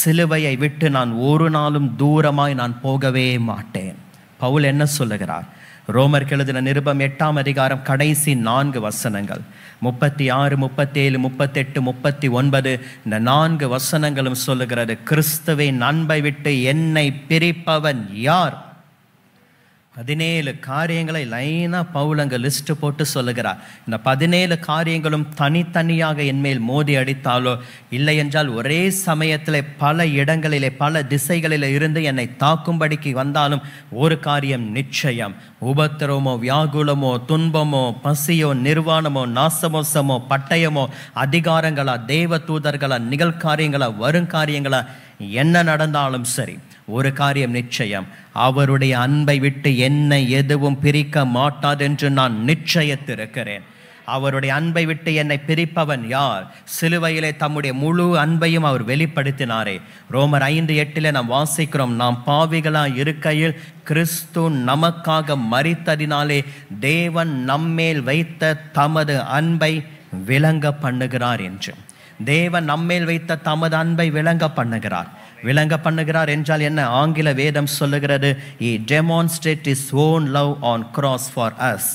சிலுவையை விட்டு நான் ஒரு நாளும் தூரமாய் நான் போகவே மாட்டேன் பவுல் என்ன சொல்லுகிறார் ரோமர் எழுதின நிருபம் எட்டாம் அதிகாரம் கடைசி நான்கு வசனங்கள் முப்பத்தி ஆறு முப்பத்தேழு முப்பத்தெட்டு முப்பத்தி ஒன்பது இந்த நான்கு வசனங்களும் சொல்லுகிறது கிறிஸ்துவை நண்பை விட்டு என்னை பிரிப்பவன் யார் பதினேழு காரியங்களை லைனாக பவுல் அங்கே லிஸ்ட்டு போட்டு சொல்லுகிறார் இந்த பதினேழு காரியங்களும் தனித்தனியாக என்மேல் மோதி அடித்தாலோ இல்லை என்றால் ஒரே சமயத்தில் பல இடங்களிலே பல திசைகளில் இருந்து என்னை தாக்கும்படிக்கு வந்தாலும் ஒரு காரியம் நிச்சயம் உபத்திரமோ வியாகுலமோ துன்பமோ பசியோ நிர்வாணமோ நாசமோசமோ பட்டயமோ அதிகாரங்களா தெய்வ தூதர்களா நிகழ்காரியங்களா வருங்காரியங்களா என்ன நடந்தாலும் சரி ஒரு காரியம் நிச்சயம் அவருடைய அன்பை விட்டு என்னை எதுவும் பிரிக்க மாட்டாது என்று நான் நிச்சயத்திருக்கிறேன் அவருடைய அன்பை விட்டு என்னை பிரிப்பவன் யார் சிலுவையிலே தம்முடைய முழு அன்பையும் அவர் வெளிப்படுத்தினாரே ரோமர் ஐந்து எட்டில் நாம் வாசிக்கிறோம் நாம் பாவிகளாக இருக்கையில் கிறிஸ்து நமக்காக மறித்ததினாலே தேவன் நம்மேல் வைத்த தமது அன்பை விளங்க பண்ணுகிறார் என்று தேவன் நம்மேல் வைத்த தமது அன்பை விளங்க பண்ணுகிறார் விளங்க பண்ணுகிறார் என்றால் என்ன ஆங்கில வேதம் சொல்லுகிறது he demonstrate his own love on cross for us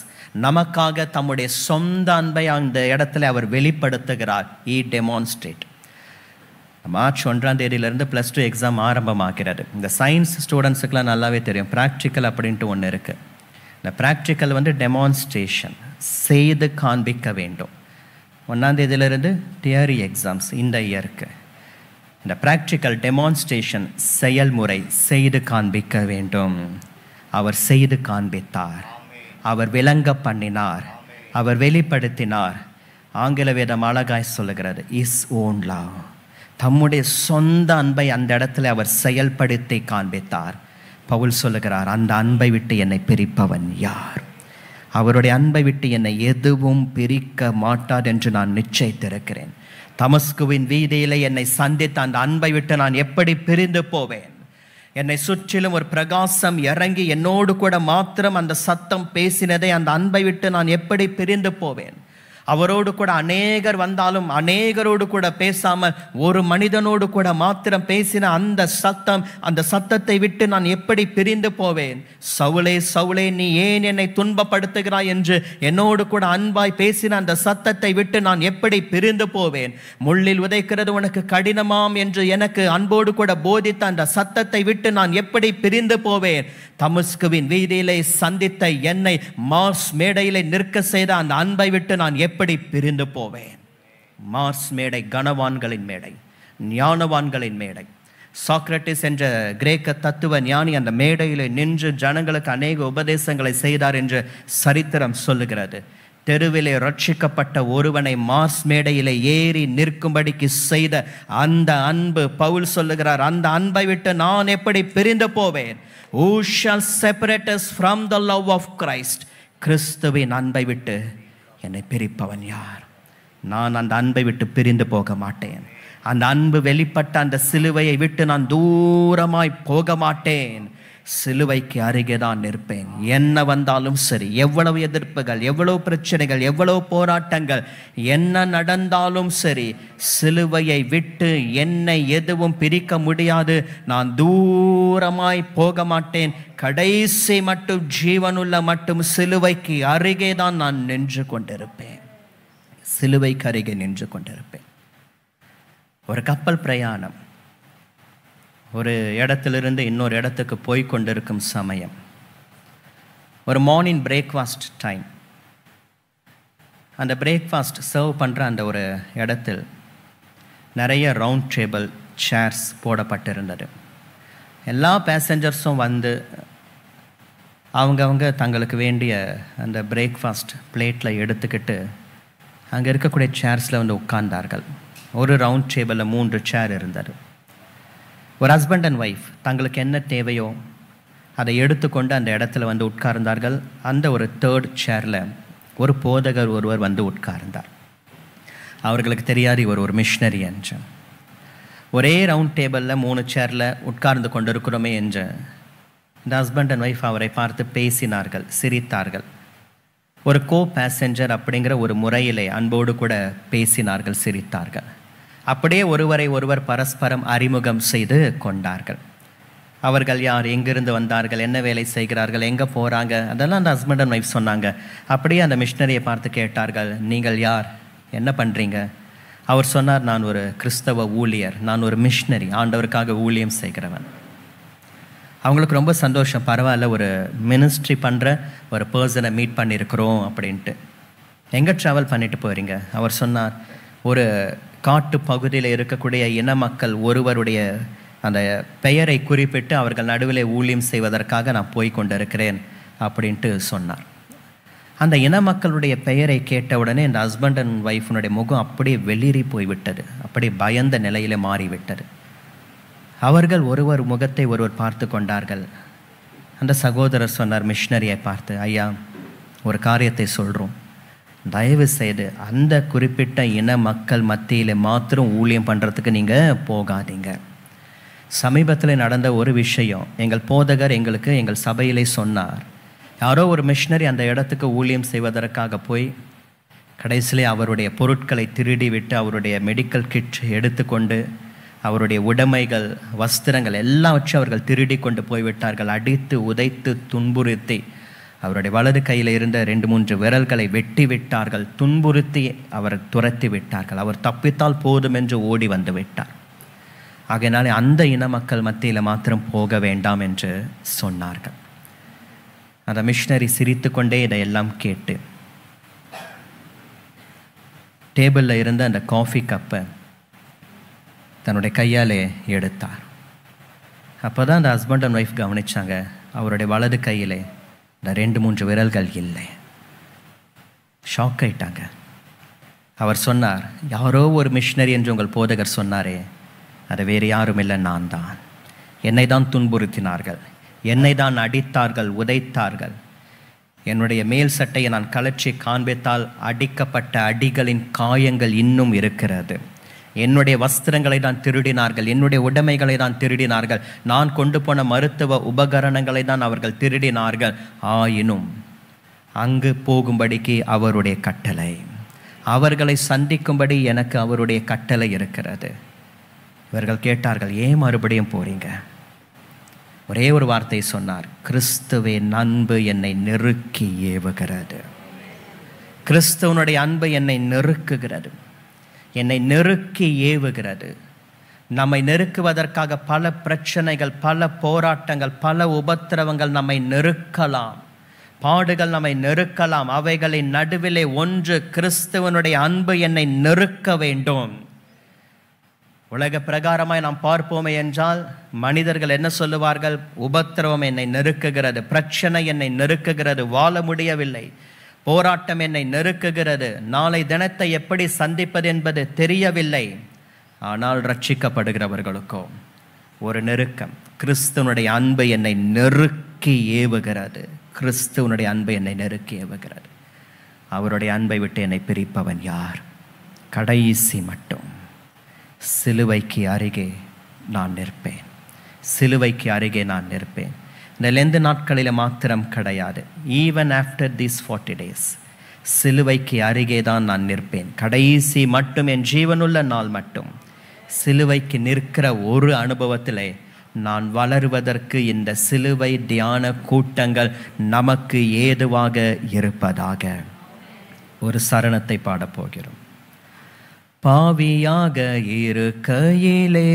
நமக்காக தம்முடைய சொந்த அன்பை அந்த இடத்துல அவர் வெளிப்படுத்துகிறார் இ டெமான்ஸ்ட்ரேட் மார்ச் ஒன்றாம் தேதியிலிருந்து ப்ளஸ் டூ எக்ஸாம் ஆரம்பமாகிறது இந்த சயின்ஸ் ஸ்டூடெண்ட்ஸுக்கெலாம் நல்லாவே தெரியும் ப்ராக்டிக்கல் அப்படின்ட்டு ஒன்று இருக்குது இந்த ப்ராக்டிக்கல் வந்து டெமான்ஸ்ட்ரேஷன் செய்து காண்பிக்க வேண்டும் ஒன்றாந்தேதியிலிருந்து தியரி எக்ஸாம்ஸ் இந்த இயருக்கு இந்த ப்ராக்டிக்கல் டெமான்ஸ்ட்ரேஷன் செயல்முறை செய்து காண்பிக்க வேண்டும் அவர் செய்து காண்பித்தார் அவர் விளங்க பண்ணினார் அவர் வெளிப்படுத்தினார் ஆங்கில வேதம் அழகாய் சொல்லுகிறது இஸ் ஓன் லவ் தம்முடைய சொந்த அன்பை அந்த இடத்துல அவர் செயல்படுத்தி காண்பித்தார் பவுல் சொல்லுகிறார் அந்த அன்பை விட்டு என்னை பிரிப்பவன் யார் அவருடைய அன்பை விட்டு என்னை எதுவும் பிரிக்க மாட்டார் என்று நான் நிச்சயித்திருக்கிறேன் தமஸ்குவின் வீதியிலே என்னை சந்தித்த அந்த அன்பை விட்டு நான் எப்படி பிரிந்து போவேன் என்னை சுற்றிலும் ஒரு பிரகாசம் இறங்கி என்னோடு கூட மாத்திரம் அந்த சத்தம் பேசினதை அந்த அன்பை விட்டு நான் எப்படி பிரிந்து போவேன் அவரோடு கூட அநேகர் வந்தாலும் அநேகரோடு கூட பேசாமல் ஒரு மனிதனோடு கூட மாத்திரம் பேசின அந்த சத்தம் அந்த சத்தத்தை விட்டு நான் எப்படி பிரிந்து போவேன் சவுளே சவுளே நீ ஏன் என்னை துன்பப்படுத்துகிறாய் என்று என்னோடு கூட அன்பாய் பேசின அந்த சத்தத்தை விட்டு நான் எப்படி பிரிந்து போவேன் முள்ளில் உதைக்கிறது உனக்கு கடினமாம் என்று எனக்கு அன்போடு கூட போதித்த அந்த சத்தத்தை விட்டு நான் எப்படி பிரிந்து போவேன் தமஸ்குவின் வீதியிலே சந்தித்த என்னை மாஸ் மேடையிலே நிற்க செய்த அந்த அன்பை விட்டு நான் எப்படி எப்படி பிரிந்து போவேன் மார்ஸ் மேடை கனவான்களின் மேடை ஞானவான்களின் மேடை சாக்ரட்டிஸ் என்ற கிரேக்க தத்துவ ஞானி அந்த மேடையில் நின்று ஜனங்களுக்கு அநேக உபதேசங்களை செய்தார் என்று சரித்திரம் சொல்லுகிறது தெருவிலே ரட்சிக்கப்பட்ட ஒருவனை மார்ஸ் மேடையிலே ஏறி நிற்கும்படிக்கு செய்த அந்த அன்பு பவுல் சொல்லுகிறார் அந்த அன்பை விட்டு நான் எப்படி பிரிந்து போவேன் ஃப்ரம் த லவ் ஆஃப் கிறிஸ்துவின் அன்பை விட்டு என்னை பிரிப்பவன் யார் நான் அந்த அன்பை விட்டு பிரிந்து போக மாட்டேன் அந்த அன்பு வெளிப்பட்ட அந்த சிலுவையை விட்டு நான் தூரமாய் போக மாட்டேன் சிலுவைக்கு அருகே தான் நிற்பேன் என்ன வந்தாலும் சரி எவ்வளவு எதிர்ப்புகள் எவ்வளவு பிரச்சனைகள் எவ்வளவு போராட்டங்கள் என்ன நடந்தாலும் சரி சிலுவையை விட்டு என்னை எதுவும் பிரிக்க முடியாது நான் தூரமாய் போக மாட்டேன் கடைசி மட்டும் ஜீவனுள்ள மட்டும் சிலுவைக்கு அருகே தான் நான் நின்று கொண்டிருப்பேன் சிலுவைக்கு அருகே நின்று கொண்டிருப்பேன் ஒரு கப்பல் பிரயாணம் ஒரு இடத்திலிருந்து இன்னொரு இடத்துக்கு போய் கொண்டிருக்கும் சமயம் ஒரு மார்னிங் பிரேக்ஃபாஸ்ட் டைம் அந்த பிரேக்ஃபாஸ்ட் சர்வ் பண்ணுற அந்த ஒரு இடத்தில் நிறைய ரவுண்ட் டேபிள் சேர்ஸ் போடப்பட்டிருந்தது எல்லா பேசஞ்சர்ஸும் வந்து அவங்கவுங்க தங்களுக்கு வேண்டிய அந்த பிரேக்ஃபாஸ்ட் பிளேட்டில் எடுத்துக்கிட்டு அங்கே இருக்கக்கூடிய சேர்ஸில் வந்து உட்கார்ந்தார்கள் ஒரு ரவுண்ட் டேபிளில் மூன்று சேர் இருந்தார் ஒரு ஹஸ்பண்ட் அண்ட் ஒய்ஃப் தங்களுக்கு என்ன தேவையோ அதை எடுத்துக்கொண்டு அந்த இடத்துல வந்து உட்கார்ந்தார்கள் அந்த ஒரு தேர்ட் சேரில் ஒரு போதகர் ஒருவர் வந்து உட்கார்ந்தார் அவர்களுக்கு தெரியாது இவர் ஒரு மிஷினரி என்று ஒரே ரவுண்ட் டேபிளில் மூணு சேரில் உட்கார்ந்து இருக்கிறோமே என்று இந்த ஹஸ்பண்ட் அண்ட் ஒய்ஃப் அவரை பார்த்து பேசினார்கள் சிரித்தார்கள் ஒரு கோ பேசஞ்சர் அப்படிங்கிற ஒரு முறையிலே அன்போடு கூட பேசினார்கள் சிரித்தார்கள் அப்படியே ஒருவரை ஒருவர் பரஸ்பரம் அறிமுகம் செய்து கொண்டார்கள் அவர்கள் யார் எங்கிருந்து வந்தார்கள் என்ன வேலை செய்கிறார்கள் எங்கே போகிறாங்க அதெல்லாம் அந்த ஹஸ்பண்ட் அண்ட் ஒய்ஃப் சொன்னாங்க அப்படியே அந்த மிஷினரியை பார்த்து கேட்டார்கள் நீங்கள் யார் என்ன பண்ணுறீங்க அவர் சொன்னார் நான் ஒரு கிறிஸ்தவ ஊழியர் நான் ஒரு மிஷினரி ஆண்டவருக்காக ஊழியம் செய்கிறவன் அவங்களுக்கு ரொம்ப சந்தோஷம் பரவாயில்ல ஒரு மினிஸ்ட்ரி பண்ணுற ஒரு பர்சனை மீட் பண்ணியிருக்கிறோம் அப்படின்ட்டு எங்கே ட்ராவல் பண்ணிட்டு போகிறீங்க அவர் சொன்னார் ஒரு காட்டு பகுதியில் இருக்கக்கூடிய இன மக்கள் ஒருவருடைய அந்த பெயரை குறிப்பிட்டு அவர்கள் நடுவில் ஊழியம் செய்வதற்காக நான் போய் கொண்டிருக்கிறேன் அப்படின்ட்டு சொன்னார் அந்த இன மக்களுடைய பெயரை கேட்டவுடனே இந்த ஹஸ்பண்ட் அண்ட் ஒய்ஃபினுடைய முகம் அப்படியே வெளிரி போய்விட்டது அப்படியே பயந்த நிலையில் மாறிவிட்டது அவர்கள் ஒருவர் முகத்தை ஒருவர் பார்த்து கொண்டார்கள் அந்த சகோதரர் சொன்னார் மிஷினரியை பார்த்து ஐயா ஒரு காரியத்தை சொல்கிறோம் தயவு செய்து அந்த குறிப்பிட்ட இன மக்கள் மத்தியில் மாத்திரம் ஊழியம் பண்ணுறதுக்கு நீங்கள் போகாதீங்க சமீபத்தில் நடந்த ஒரு விஷயம் எங்கள் போதகர் எங்களுக்கு எங்கள் சபையிலே சொன்னார் யாரோ ஒரு மிஷினரி அந்த இடத்துக்கு ஊழியம் செய்வதற்காக போய் கடைசியிலே அவருடைய பொருட்களை திருடிவிட்டு அவருடைய மெடிக்கல் கிட் எடுத்துக்கொண்டு அவருடைய உடைமைகள் வஸ்திரங்கள் வச்சு அவர்கள் திருடி கொண்டு போய்விட்டார்கள் அடித்து உதைத்து துன்புறுத்தி அவருடைய வலது கையில் இருந்த ரெண்டு மூன்று விரல்களை வெட்டி விட்டார்கள் துன்புறுத்தி அவர் துரத்தி விட்டார்கள் அவர் தப்பித்தால் போதும் என்று ஓடி வந்து விட்டார் ஆகையினாலே அந்த இன மக்கள் மத்தியில் மாத்திரம் போக வேண்டாம் என்று சொன்னார்கள் அந்த மிஷினரி சிரித்து கொண்டே இதையெல்லாம் கேட்டு டேபிளில் இருந்த அந்த காஃபி கப்பை தன்னுடைய கையாலே எடுத்தார் அப்போ தான் அந்த ஹஸ்பண்ட் அண்ட் ஒய்ஃப் கவனித்தாங்க அவருடைய வலது கையிலே இந்த ரெண்டு மூன்று விரல்கள் இல்லை ஷாக் ஆயிட்டாங்க அவர் சொன்னார் யாரோ ஒரு மிஷினரி என்று உங்கள் போதகர் சொன்னாரே அது வேறு யாரும் இல்லை நான் தான் என்னை தான் துன்புறுத்தினார்கள் என்னை தான் அடித்தார்கள் உதைத்தார்கள் என்னுடைய மேல் சட்டையை நான் கலற்றி காண்பித்தால் அடிக்கப்பட்ட அடிகளின் காயங்கள் இன்னும் இருக்கிறது என்னுடைய வஸ்திரங்களை தான் திருடினார்கள் என்னுடைய உடைமைகளை தான் திருடினார்கள் நான் கொண்டு போன மருத்துவ உபகரணங்களை தான் அவர்கள் திருடினார்கள் ஆயினும் அங்கு போகும்படிக்கு அவருடைய கட்டளை அவர்களை சந்திக்கும்படி எனக்கு அவருடைய கட்டளை இருக்கிறது இவர்கள் கேட்டார்கள் ஏன் மறுபடியும் போறீங்க ஒரே ஒரு வார்த்தை சொன்னார் கிறிஸ்துவே அன்பு என்னை நெருக்கி ஏவுகிறது கிறிஸ்துவனுடைய அன்பு என்னை நெருக்குகிறது என்னை நெருக்கி ஏவுகிறது நம்மை நெருக்குவதற்காக பல பிரச்சனைகள் பல போராட்டங்கள் பல உபத்திரவங்கள் நம்மை நெருக்கலாம் பாடுகள் நம்மை நெருக்கலாம் அவைகளின் நடுவிலே ஒன்று கிறிஸ்துவனுடைய அன்பு என்னை நெருக்க வேண்டும் உலக பிரகாரமாய் நாம் பார்ப்போமே என்றால் மனிதர்கள் என்ன சொல்லுவார்கள் உபத்திரவம் என்னை நெருக்குகிறது பிரச்சனை என்னை நெருக்குகிறது வாழ முடியவில்லை போராட்டம் என்னை நெருக்குகிறது நாளை தினத்தை எப்படி சந்திப்பது என்பது தெரியவில்லை ஆனால் ரட்சிக்கப்படுகிறவர்களுக்கோ ஒரு நெருக்கம் கிறிஸ்துவனுடைய அன்பு என்னை நெருக்கி ஏவுகிறது கிறிஸ்துவனுடைய அன்பு என்னை நெருக்கி ஏவுகிறது அவருடைய அன்பை விட்டு என்னை பிரிப்பவன் யார் கடைசி மட்டும் சிலுவைக்கு அருகே நான் நிற்பேன் சிலுவைக்கு அருகே நான் நிற்பேன் லெந்து நாட்களில் மாத்திரம் கிடையாது even after these forty days சிலுவைக்கு அருகே தான் நான் நிற்பேன் கடைசி மட்டும் என் ஜீவனுள்ள நாள் மட்டும் சிலுவைக்கு நிற்கிற ஒரு அனுபவத்தில் நான் வளருவதற்கு இந்த சிலுவை தியான கூட்டங்கள் நமக்கு ஏதுவாக இருப்பதாக ஒரு சரணத்தை பாடப்போகிறோம் பாவியாக இருக்கையிலே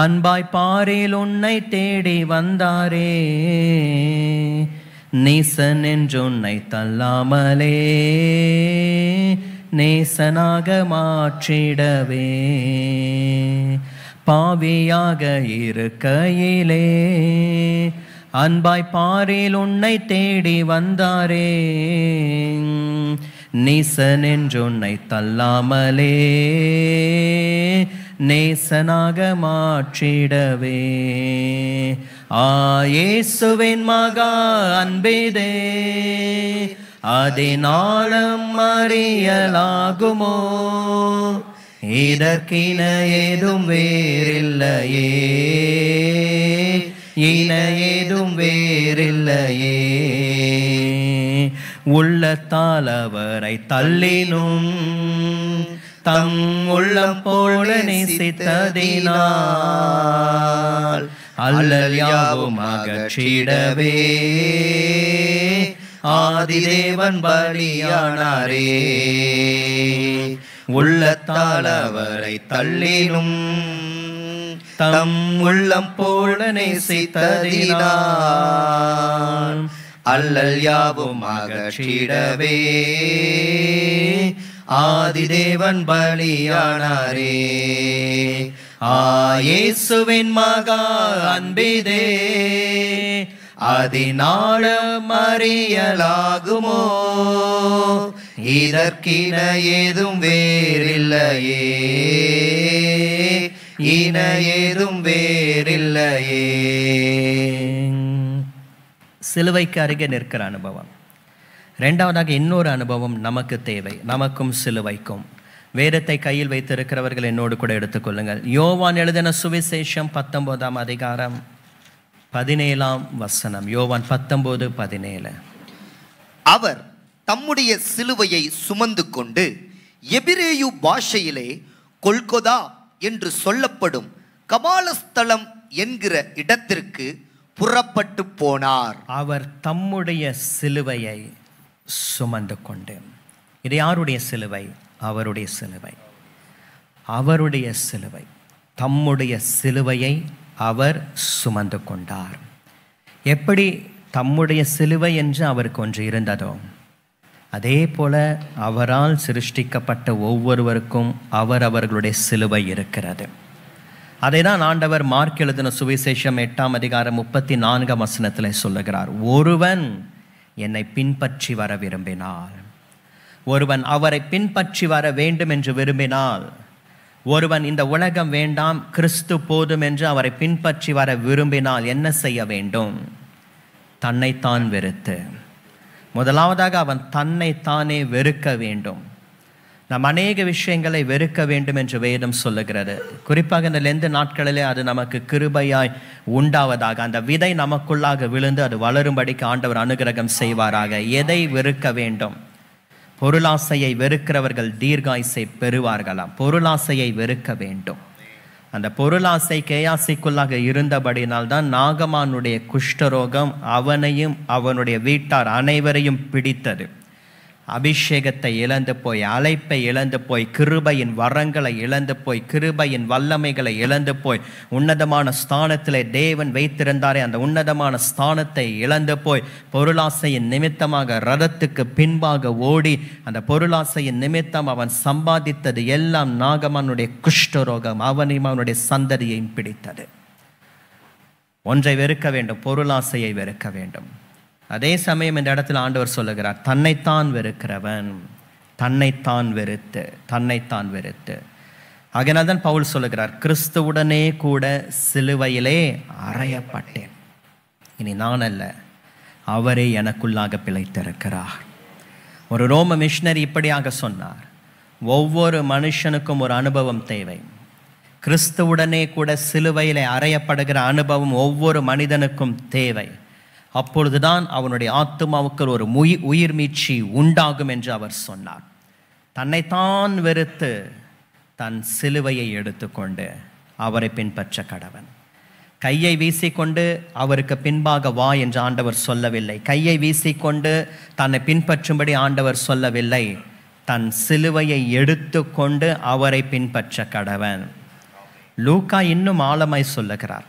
அன்பாய் பாரில் உன்னை தேடி வந்தாரே நேசன் உன்னை தள்ளாமலே நேசனாக மாற்றிடவே பாவியாக இருக்கையிலே அன்பாய் பாரில் உன்னை தேடி வந்தாரே நீசன் உன்னை தள்ளாமலே நேசனாக மாற்றிடவே ஆயேசுவின் மகா அன்பேதே நாளம் அறியலாகுமோ இதற்கின ஏதும் வேறில்லையே இன ஏதும் வேறில்லையே உள்ளத்தால் அவரை தள்ளினும் தம் உள்ளம் போல நேசித்ததினால் அல்லல் யாவும் அகற்றிடவே ஆதிதேவன் பலியானாரே உள்ளத்தால் அவரை தள்ளினும் தம் உள்ளம் போல நேசித்ததினால் அல்லல் யாவும் அகற்றிடவே ஆதிதேவன் பலியானாரே ஆயேசுவின் மகா அன்பிதே அதினாழம் மறியலாகுமோ இதற்கின ஏதும் வேறில்லையே இன ஏதும் வேறில்லையே சிலுவைக்கு அருகே நிற்கிற அனுபவம் ரெண்டாவதாக இன்னொரு அனுபவம் நமக்கு தேவை நமக்கும் சிலுவைக்கும் வேதத்தை கையில் வைத்திருக்கிறவர்கள் என்னோடு கூட எடுத்துக்கொள்ளுங்கள் யோவான் எழுதின சுவிசேஷம் பத்தொன்பதாம் அதிகாரம் பதினேழாம் வசனம் யோவான் பத்தொன்பது பதினேழு அவர் தம்முடைய சிலுவையை சுமந்து கொண்டு எபிரேயு பாஷையிலே கொல்கொதா என்று சொல்லப்படும் கபாலஸ்தலம் என்கிற இடத்திற்கு புறப்பட்டு போனார் அவர் தம்முடைய சிலுவையை சுமந்து கொண்டு இது யாருடைய சிலுவை அவருடைய சிலுவை அவருடைய சிலுவை தம்முடைய சிலுவையை அவர் சுமந்து கொண்டார் எப்படி தம்முடைய சிலுவை என்று அவருக்கு ஒன்று இருந்ததோ அதே போல அவரால் சிருஷ்டிக்கப்பட்ட ஒவ்வொருவருக்கும் அவர் அவர்களுடைய சிலுவை இருக்கிறது அதை தான் ஆண்டவர் மார்க் எழுதின சுவிசேஷம் எட்டாம் அதிகாரம் முப்பத்தி நான்காம் வசனத்தில் சொல்லுகிறார் ஒருவன் என்னை பின்பற்றி வர விரும்பினால் ஒருவன் அவரை பின்பற்றி வர வேண்டும் என்று விரும்பினால் ஒருவன் இந்த உலகம் வேண்டாம் கிறிஸ்து போதும் என்று அவரை பின்பற்றி வர விரும்பினால் என்ன செய்ய வேண்டும் தன்னைத்தான் வெறுத்து முதலாவதாக அவன் தன்னைத்தானே வெறுக்க வேண்டும் நாம் அநேக விஷயங்களை வெறுக்க வேண்டும் என்று வேதம் சொல்லுகிறது குறிப்பாக இந்த லெந்து நாட்களிலே அது நமக்கு கிருபையாய் உண்டாவதாக அந்த விதை நமக்குள்ளாக விழுந்து அது வளரும்படிக்கு ஆண்டவர் அனுகிரகம் செய்வாராக எதை வெறுக்க வேண்டும் பொருளாசையை வெறுக்கிறவர்கள் தீர்காயசை பெறுவார்களாம் பொருளாசையை வெறுக்க வேண்டும் அந்த பொருளாசை கேயாசைக்குள்ளாக இருந்தபடினால் தான் நாகமானுடைய குஷ்டரோகம் அவனையும் அவனுடைய வீட்டார் அனைவரையும் பிடித்தது அபிஷேகத்தை இழந்து போய் அழைப்பை இழந்து போய் கிருபையின் வரங்களை இழந்து போய் கிருபையின் வல்லமைகளை இழந்து போய் உன்னதமான ஸ்தானத்தில் தேவன் வைத்திருந்தாரே அந்த உன்னதமான ஸ்தானத்தை இழந்து போய் பொருளாசையின் நிமித்தமாக ரதத்துக்கு பின்பாக ஓடி அந்த பொருளாசையின் நிமித்தம் அவன் சம்பாதித்தது எல்லாம் நாகமானுடைய குஷ்டரோகம் அவனையும் அவனுடைய சந்ததியையும் பிடித்தது ஒன்றை வெறுக்க வேண்டும் பொருளாசையை வெறுக்க வேண்டும் அதே சமயம் இந்த இடத்துல ஆண்டவர் சொல்லுகிறார் தன்னைத்தான் வெறுக்கிறவன் தன்னைத்தான் வெறுத்து தன்னைத்தான் வெறுத்து அதனால தான் பவுல் சொல்லுகிறார் கிறிஸ்துவுடனே கூட சிலுவையிலே அறையப்பட்டேன் இனி நான் அல்ல அவரே எனக்குள்ளாக பிழைத்திருக்கிறார் ஒரு ரோம மிஷினரி இப்படியாக சொன்னார் ஒவ்வொரு மனுஷனுக்கும் ஒரு அனுபவம் தேவை கிறிஸ்துவுடனே கூட சிலுவையிலே அறையப்படுகிற அனுபவம் ஒவ்வொரு மனிதனுக்கும் தேவை அப்பொழுதுதான் அவனுடைய ஆத்மாவுக்கு ஒரு முய் உயிர் மீட்சி உண்டாகும் என்று அவர் சொன்னார் தன்னைத்தான் வெறுத்து தன் சிலுவையை எடுத்துக்கொண்டு அவரை பின்பற்ற கடவன் கையை வீசிக்கொண்டு அவருக்கு பின்பாக வா என்று ஆண்டவர் சொல்லவில்லை கையை வீசிக்கொண்டு தன்னை பின்பற்றும்படி ஆண்டவர் சொல்லவில்லை தன் சிலுவையை எடுத்துக்கொண்டு அவரை பின்பற்ற கடவன் லூக்கா இன்னும் ஆழமாய் சொல்லுகிறார்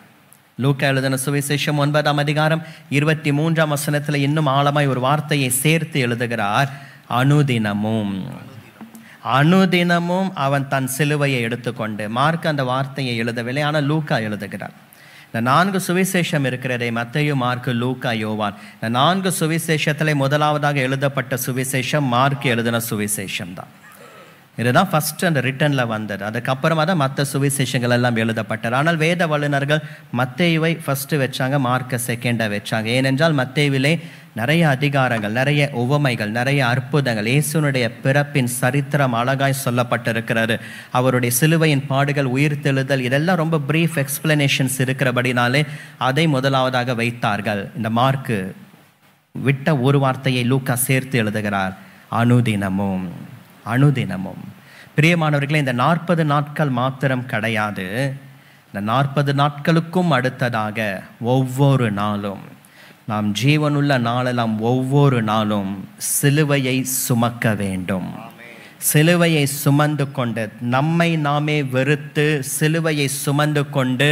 லூக்கா எழுதின சுவிசேஷம் ஒன்பதாம் அதிகாரம் இருபத்தி மூன்றாம் வசனத்தில் இன்னும் ஆழமாய் ஒரு வார்த்தையை சேர்த்து எழுதுகிறார் அனுதினமும் அனுதினமும் அவன் தன் சிலுவையை எடுத்துக்கொண்டு மார்க் அந்த வார்த்தையை எழுதவில்லை ஆனால் லூக்கா எழுதுகிறார் இந்த நான்கு சுவிசேஷம் இருக்கிறதே மத்தையும் மார்க்கு லூக்கா யோவான் இந்த நான்கு சுவிசேஷத்தில் முதலாவதாக எழுதப்பட்ட சுவிசேஷம் மார்க் எழுதின சுவிசேஷம் தான் இதுதான் ஃபஸ்ட்டு அந்த ரிட்டனில் வந்தது அதுக்கப்புறமா தான் மற்ற சுவிசேஷங்கள் எல்லாம் எழுதப்பட்டது ஆனால் வேத வல்லுநர்கள் மத்தேயுவை ஃபஸ்ட்டு வச்சாங்க மார்க்க செகண்டாக வச்சாங்க ஏனென்றால் மத்தேயுவிலே நிறைய அதிகாரங்கள் நிறைய உவமைகள் நிறைய அற்புதங்கள் இயேசுனுடைய பிறப்பின் சரித்திரம் அழகாய் சொல்லப்பட்டிருக்கிறது அவருடைய சிலுவையின் பாடுகள் உயிர் தெழுதல் இதெல்லாம் ரொம்ப ப்ரீஃப் எக்ஸ்பிளனேஷன்ஸ் இருக்கிறபடினாலே அதை முதலாவதாக வைத்தார்கள் இந்த மார்க்கு விட்ட ஒரு வார்த்தையை லூக்கா சேர்த்து எழுதுகிறார் அனுதினமும் அணுதினமும் பிரியமானவர்களே இந்த நாற்பது நாட்கள் மாத்திரம் கிடையாது இந்த நாற்பது நாட்களுக்கும் அடுத்ததாக ஒவ்வொரு நாளும் நாம் ஜீவனுள்ள நாளெல்லாம் ஒவ்வொரு நாளும் சிலுவையை சுமக்க வேண்டும் சிலுவையை சுமந்து கொண்டு நம்மை நாமே வெறுத்து சிலுவையை சுமந்து கொண்டு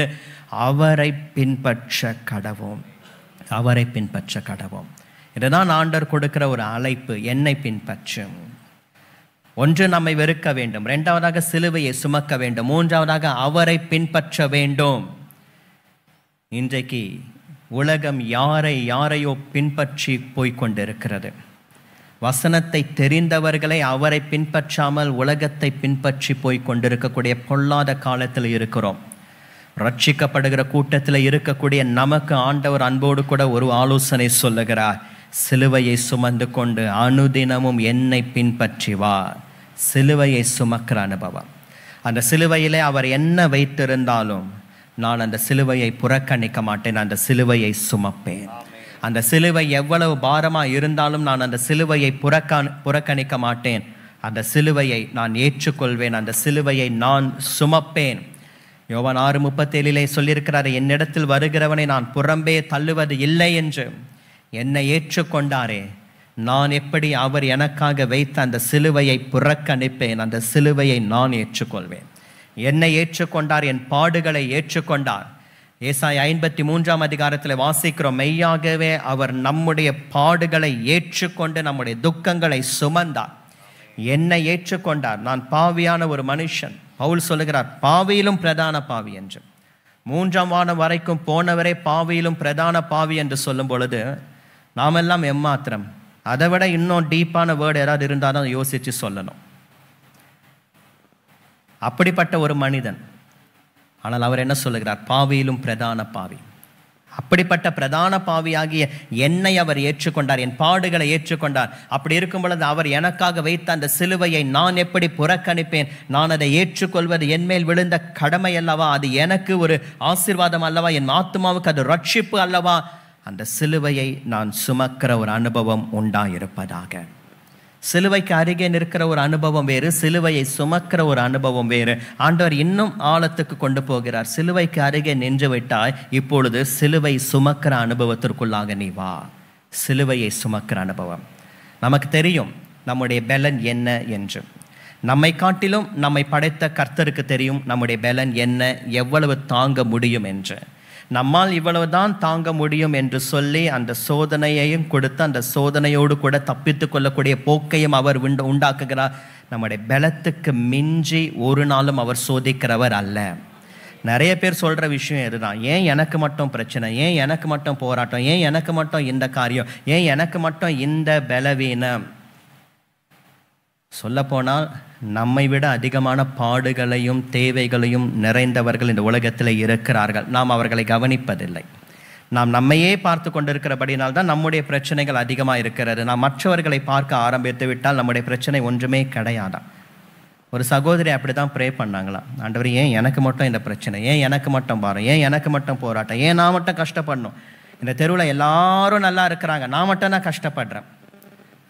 அவரை பின்பற்ற கடவோம் அவரை பின்பற்ற கடவோம் இதுதான் ஆண்டர் கொடுக்கிற ஒரு அழைப்பு என்னை பின்பற்றும் ஒன்று நம்மை வெறுக்க வேண்டும் ரெண்டாவதாக சிலுவையை சுமக்க வேண்டும் மூன்றாவதாக அவரை பின்பற்ற வேண்டும் இன்றைக்கு உலகம் யாரை யாரையோ பின்பற்றி போய்கொண்டிருக்கிறது வசனத்தை தெரிந்தவர்களை அவரை பின்பற்றாமல் உலகத்தை பின்பற்றி போய் கொண்டிருக்கக்கூடிய பொல்லாத காலத்தில் இருக்கிறோம் ரட்சிக்கப்படுகிற கூட்டத்தில் இருக்கக்கூடிய நமக்கு ஆண்டவர் அன்போடு கூட ஒரு ஆலோசனை சொல்லுகிறார் சிலுவையை சுமந்து கொண்டு அனுதினமும் என்னை பின்பற்றி வா சிலுவையை சுமக்கிற அனுபவம் அந்த சிலுவையிலே அவர் என்ன வைத்திருந்தாலும் நான் அந்த சிலுவையை புறக்கணிக்க மாட்டேன் அந்த சிலுவையை சுமப்பேன் அந்த சிலுவை எவ்வளவு பாரமாக இருந்தாலும் நான் அந்த சிலுவையை புறக்கண புறக்கணிக்க மாட்டேன் அந்த சிலுவையை நான் ஏற்றுக்கொள்வேன் அந்த சிலுவையை நான் சுமப்பேன் யோவன் ஆறு முப்பத்தேழிலே சொல்லியிருக்கிறார் என்னிடத்தில் வருகிறவனை நான் புறம்பே தள்ளுவது இல்லை என்று என்னை ஏற்றுக்கொண்டாரே நான் எப்படி அவர் எனக்காக வைத்த அந்த சிலுவையை புறக்கணிப்பேன் அந்த சிலுவையை நான் ஏற்றுக்கொள்வேன் என்னை ஏற்றுக்கொண்டார் என் பாடுகளை ஏற்றுக்கொண்டார் ஏசாய் ஐம்பத்தி மூன்றாம் அதிகாரத்தில் வாசிக்கிறோம் மெய்யாகவே அவர் நம்முடைய பாடுகளை ஏற்றுக்கொண்டு நம்முடைய துக்கங்களை சுமந்தார் என்னை ஏற்றுக்கொண்டார் நான் பாவியான ஒரு மனுஷன் பவுல் சொல்லுகிறார் பாவியிலும் பிரதான பாவி என்று மூன்றாம் வானம் வரைக்கும் போனவரே பாவியிலும் பிரதான பாவி என்று சொல்லும் பொழுது நாமெல்லாம் எம்மாத்திரம் அதை விட இன்னும் டீப்பான வேர்டு யாராவது இருந்தால் தான் யோசித்து சொல்லணும் அப்படிப்பட்ட ஒரு மனிதன் ஆனால் அவர் என்ன சொல்லுகிறார் பாவியிலும் பிரதான பாவி அப்படிப்பட்ட பிரதான பாவியாகிய என்னை அவர் ஏற்றுக்கொண்டார் என் பாடுகளை ஏற்றுக்கொண்டார் அப்படி இருக்கும் பொழுது அவர் எனக்காக வைத்த அந்த சிலுவையை நான் எப்படி புறக்கணிப்பேன் நான் அதை ஏற்றுக்கொள்வது என்மேல் விழுந்த கடமை அல்லவா அது எனக்கு ஒரு ஆசிர்வாதம் அல்லவா என் ஆத்மாவுக்கு அது ரட்சிப்பு அல்லவா அந்த சிலுவையை நான் சுமக்கிற ஒரு அனுபவம் உண்டாயிருப்பதாக சிலுவைக்கு அருகே நிற்கிற ஒரு அனுபவம் வேறு சிலுவையை சுமக்கிற ஒரு அனுபவம் வேறு ஆண்டவர் இன்னும் ஆழத்துக்கு கொண்டு போகிறார் சிலுவைக்கு அருகே நின்று விட்டாய் இப்பொழுது சிலுவை சுமக்கிற அனுபவத்திற்குள்ளாக நீ வா சிலுவையை சுமக்கிற அனுபவம் நமக்கு தெரியும் நம்முடைய பலன் என்ன என்று நம்மை காட்டிலும் நம்மை படைத்த கர்த்தருக்கு தெரியும் நம்முடைய பலன் என்ன எவ்வளவு தாங்க முடியும் என்று நம்மால் இவ்வளவுதான் தாங்க முடியும் என்று சொல்லி அந்த சோதனையையும் கொடுத்து அந்த சோதனையோடு கூட தப்பித்து கொள்ளக்கூடிய போக்கையும் அவர் உண்டு உண்டாக்குகிறார் நம்முடைய பலத்துக்கு மிஞ்சி ஒரு நாளும் அவர் சோதிக்கிறவர் அல்ல நிறைய பேர் சொல்கிற விஷயம் இதுதான் ஏன் எனக்கு மட்டும் பிரச்சனை ஏன் எனக்கு மட்டும் போராட்டம் ஏன் எனக்கு மட்டும் இந்த காரியம் ஏன் எனக்கு மட்டும் இந்த பலவீனம் சொல்லப்போனால் நம்மை விட அதிகமான பாடுகளையும் தேவைகளையும் நிறைந்தவர்கள் இந்த உலகத்தில் இருக்கிறார்கள் நாம் அவர்களை கவனிப்பதில்லை நாம் நம்மையே பார்த்து கொண்டிருக்கிறபடினால் தான் நம்முடைய பிரச்சனைகள் அதிகமாக இருக்கிறது நாம் மற்றவர்களை பார்க்க ஆரம்பித்து விட்டால் நம்முடைய பிரச்சனை ஒன்றுமே கிடையாதான் ஒரு சகோதரி அப்படி தான் ப்ரே பண்ணாங்களாம் ஆண்டவர் ஏன் எனக்கு மட்டும் இந்த பிரச்சனை ஏன் எனக்கு மட்டும் பாரு ஏன் எனக்கு மட்டும் போராட்டம் ஏன் நான் மட்டும் கஷ்டப்படணும் இந்த தெருவில் எல்லாரும் நல்லா இருக்கிறாங்க நான் மட்டும் தான் கஷ்டப்படுறேன்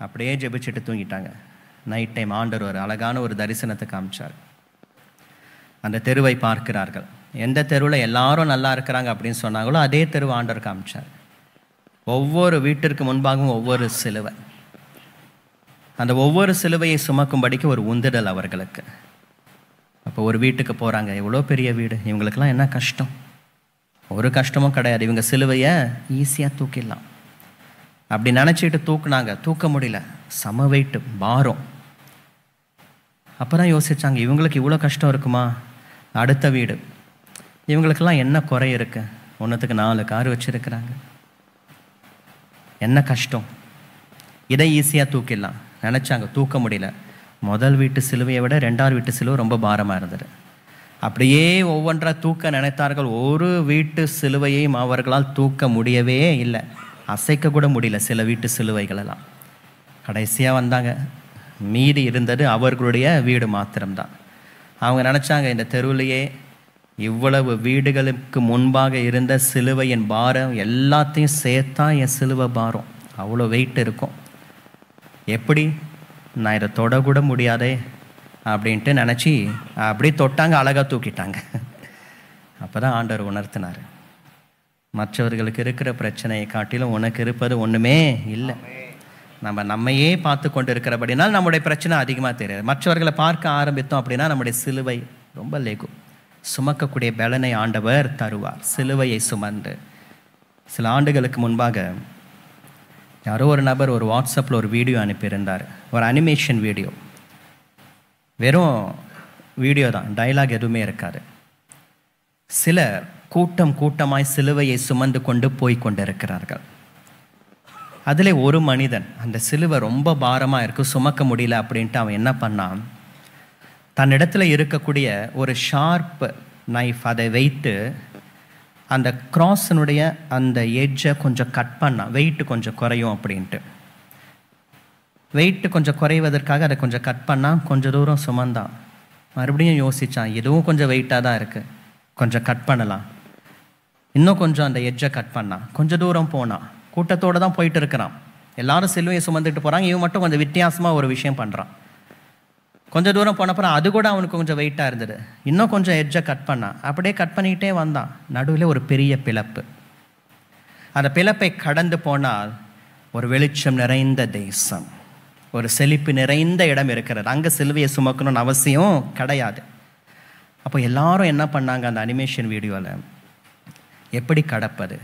அப்படியே ஜெபிச்சுட்டு தூங்கிட்டாங்க நைட் டைம் ஆண்டர் ஒரு அழகான ஒரு தரிசனத்தை காமிச்சார் அந்த தெருவை பார்க்கிறார்கள் எந்த தெருவில் எல்லாரும் நல்லா இருக்கிறாங்க அப்படின்னு சொன்னாங்களோ அதே தெருவு ஆண்டர் காமிச்சார் ஒவ்வொரு வீட்டிற்கு முன்பாகவும் ஒவ்வொரு சிலுவை அந்த ஒவ்வொரு சிலுவையை சுமக்கும்படிக்கு ஒரு உந்துடல் அவர்களுக்கு அப்போ ஒரு வீட்டுக்கு போகிறாங்க எவ்வளோ பெரிய வீடு இவங்களுக்கெல்லாம் என்ன கஷ்டம் ஒரு கஷ்டமும் கிடையாது இவங்க சிலுவையை ஈஸியாக தூக்கிடலாம் அப்படி நினச்சிட்டு தூக்குனாங்க தூக்க முடியல சம வெயிட்டு பாரம் அப்போ தான் யோசித்தாங்க இவங்களுக்கு இவ்வளோ கஷ்டம் இருக்குமா அடுத்த வீடு இவங்களுக்கெல்லாம் என்ன குறை இருக்குது ஒன்றுத்துக்கு நாலு கார் வச்சுருக்கிறாங்க என்ன கஷ்டம் இதை ஈஸியாக தூக்கிடலாம் நினச்சாங்க தூக்க முடியல முதல் வீட்டு சிலுவையை விட ரெண்டாவது வீட்டு சிலுவை ரொம்ப பாரமாக இருந்தது அப்படியே ஒவ்வொன்றா தூக்க நினைத்தார்கள் ஒரு வீட்டு சிலுவையையும் அவர்களால் தூக்க முடியவே இல்லை அசைக்க கூட முடியல சில வீட்டு சிலுவைகளெல்லாம் கடைசியாக வந்தாங்க மீதி இருந்தது அவர்களுடைய வீடு மாத்திரம்தான் அவங்க நினச்சாங்க இந்த தெருவிலேயே இவ்வளவு வீடுகளுக்கு முன்பாக இருந்த சிலுவையின் பாரம் எல்லாத்தையும் சேர்த்தா என் சிலுவை பாரம் அவ்வளோ வெயிட் இருக்கும் எப்படி நான் இதை தொடக்கூட முடியாதே அப்படின்ட்டு நினச்சி அப்படி தொட்டாங்க அழகாக தூக்கிட்டாங்க அப்போ தான் ஆண்டவர் உணர்த்தினார் மற்றவர்களுக்கு இருக்கிற பிரச்சனையை காட்டிலும் உனக்கு இருப்பது ஒன்றுமே இல்லை நம்ம நம்மையே பார்த்து கொண்டு இருக்கிறபடினால் நம்முடைய பிரச்சனை அதிகமாக தெரியாது மற்றவர்களை பார்க்க ஆரம்பித்தோம் அப்படின்னா நம்முடைய சிலுவை ரொம்ப லெகும் சுமக்கக்கூடிய பலனை ஆண்டவர் தருவார் சிலுவையை சுமந்து சில ஆண்டுகளுக்கு முன்பாக யாரோ ஒரு நபர் ஒரு வாட்ஸ்அப்பில் ஒரு வீடியோ அனுப்பியிருந்தார் ஒரு அனிமேஷன் வீடியோ வெறும் வீடியோ தான் டைலாக் எதுவுமே இருக்காது சில கூட்டம் கூட்டமாய் சிலுவையை சுமந்து கொண்டு போய் கொண்டிருக்கிறார்கள் அதில் ஒரு மனிதன் அந்த சிலுவை ரொம்ப பாரமாக இருக்குது சுமக்க முடியல அப்படின்ட்டு அவன் என்ன பண்ணான் தன்னிடத்துல இருக்கக்கூடிய ஒரு ஷார்ப்பு நைஃப் அதை வைத்து அந்த க்ராஸினுடைய அந்த எட்ஜை கொஞ்சம் கட் பண்ணான் வெயிட்டு கொஞ்சம் குறையும் அப்படின்ட்டு வெயிட்டு கொஞ்சம் குறைவதற்காக அதை கொஞ்சம் கட் பண்ணால் கொஞ்சம் தூரம் சுமந்தான் மறுபடியும் யோசித்தான் எதுவும் கொஞ்சம் வெயிட்டாக தான் இருக்குது கொஞ்சம் கட் பண்ணலாம் இன்னும் கொஞ்சம் அந்த எட்ஜை கட் பண்ணான் கொஞ்சம் தூரம் போனான் கூட்டத்தோடு தான் போயிட்டு இருக்கிறான் எல்லாரும் சிலுவையை சுமந்துட்டு போகிறாங்க இவன் மட்டும் கொஞ்சம் வித்தியாசமாக ஒரு விஷயம் பண்ணுறான் கொஞ்சம் தூரம் போனப்பறம் அது கூட அவனுக்கு கொஞ்சம் வெயிட்டாக இருந்தது இன்னும் கொஞ்சம் எட்ஜை கட் பண்ணான் அப்படியே கட் பண்ணிக்கிட்டே வந்தான் நடுவில் ஒரு பெரிய பிளப்பு அந்த பிளப்பை கடந்து போனால் ஒரு வெளிச்சம் நிறைந்த தேசம் ஒரு செழிப்பு நிறைந்த இடம் இருக்கிறது அங்கே செல்வையை சுமக்கணும்னு அவசியம் கிடையாது அப்போ எல்லாரும் என்ன பண்ணாங்க அந்த அனிமேஷன் வீடியோவில் எப்படி கடப்பது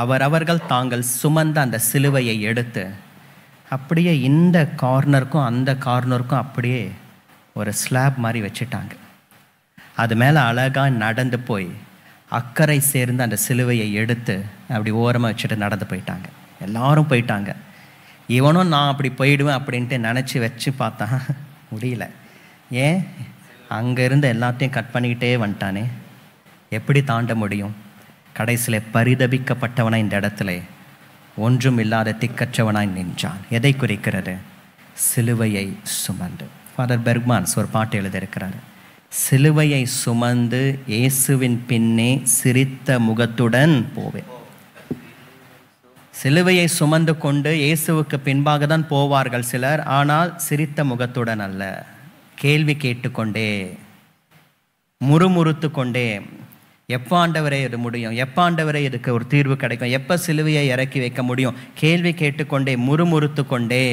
அவரவர்கள் தாங்கள் சுமந்த அந்த சிலுவையை எடுத்து அப்படியே இந்த கார்னருக்கும் அந்த கார்னருக்கும் அப்படியே ஒரு ஸ்லாப் மாதிரி வச்சுட்டாங்க அது மேலே அழகாக நடந்து போய் அக்கறை சேர்ந்து அந்த சிலுவையை எடுத்து அப்படி ஓரமாக வச்சுட்டு நடந்து போயிட்டாங்க எல்லாரும் போயிட்டாங்க இவனும் நான் அப்படி போயிடுவேன் அப்படின்ட்டு நினச்சி வச்சு பார்த்தான் முடியல ஏன் அங்கேருந்து எல்லாத்தையும் கட் பண்ணிக்கிட்டே வந்துட்டானே எப்படி தாண்ட முடியும் கடைசியில் பரிதபிக்கப்பட்டவனாய் இந்த இடத்துல ஒன்றும் இல்லாத திக்கற்றவனாய் நின்றான் எதை குறிக்கிறது சிலுவையை சுமந்து ஃபாதர் பெர்க்மான்ஸ் ஒரு பாட்டு எழுதியிருக்கிறார் சிலுவையை சுமந்து இயேசுவின் பின்னே சிரித்த முகத்துடன் போவேன் சிலுவையை சுமந்து கொண்டு இயேசுவுக்கு பின்பாக தான் போவார்கள் சிலர் ஆனால் சிரித்த முகத்துடன் அல்ல கேள்வி கேட்டுக்கொண்டே முறுமுறுத்து கொண்டே எப்போ ஆண்டவரை இது முடியும் எப்போ ஆண்டவரை இதுக்கு ஒரு தீர்வு கிடைக்கும் எப்போ சிலுவையை இறக்கி வைக்க முடியும் கேள்வி கேட்டுக்கொண்டே முறுமுறுத்து கொண்டே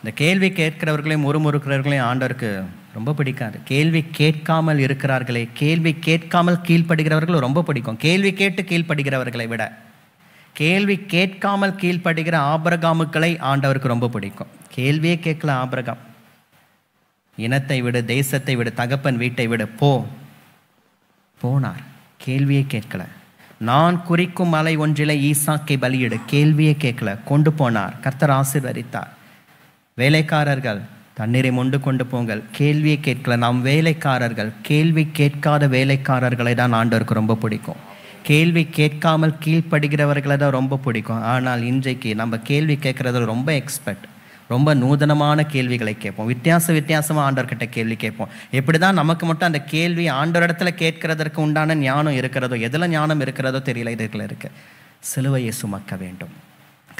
இந்த கேள்வி கேட்கிறவர்களையும் முறுமுறுக்கிறவர்களையும் ஆண்டவருக்கு ரொம்ப பிடிக்காது கேள்வி கேட்காமல் இருக்கிறார்களே கேள்வி கேட்காமல் கீழ்ப்படுகிறவர்களும் ரொம்ப பிடிக்கும் கேள்வி கேட்டு கீழ்ப்படுகிறவர்களை விட கேள்வி கேட்காமல் கீழ்ப்படுகிற ஆபரகாமுக்களை ஆண்டவருக்கு ரொம்ப பிடிக்கும் கேள்வியே கேட்கல ஆபரகாம் இனத்தை விடு தேசத்தை விடு தகப்பன் வீட்டை விடு போ போனார் கேள்வியே கேட்கல நான் குறிக்கும் மலை ஒன்றில் ஈசாக்கை பலியிடு கேள்வியே கேட்கல கொண்டு போனார் கர்த்தர் ஆசிர்வதித்தார் வேலைக்காரர்கள் தண்ணீரை மொண்டு கொண்டு போங்கள் கேள்வியை கேட்கல நாம் வேலைக்காரர்கள் கேள்வி கேட்காத வேலைக்காரர்களை தான் ஆண்டவருக்கு ரொம்ப பிடிக்கும் கேள்வி கேட்காமல் கீழ்ப்படுகிறவர்களை தான் ரொம்ப பிடிக்கும் ஆனால் இன்றைக்கு நம்ம கேள்வி கேட்குறது ரொம்ப எக்ஸ்பெக்ட் ரொம்ப நூதனமான கேள்விகளை கேட்போம் வித்தியாச வித்தியாசமாக ஆண்டவர்கிட்ட கேள்வி கேட்போம் எப்படி தான் நமக்கு மட்டும் அந்த கேள்வி ஆண்டவர் இடத்துல கேட்கறதற்கு உண்டான ஞானம் இருக்கிறதோ எதில் ஞானம் இருக்கிறதோ தெரியல இதில் இருக்கு சிலுவையை சுமக்க வேண்டும்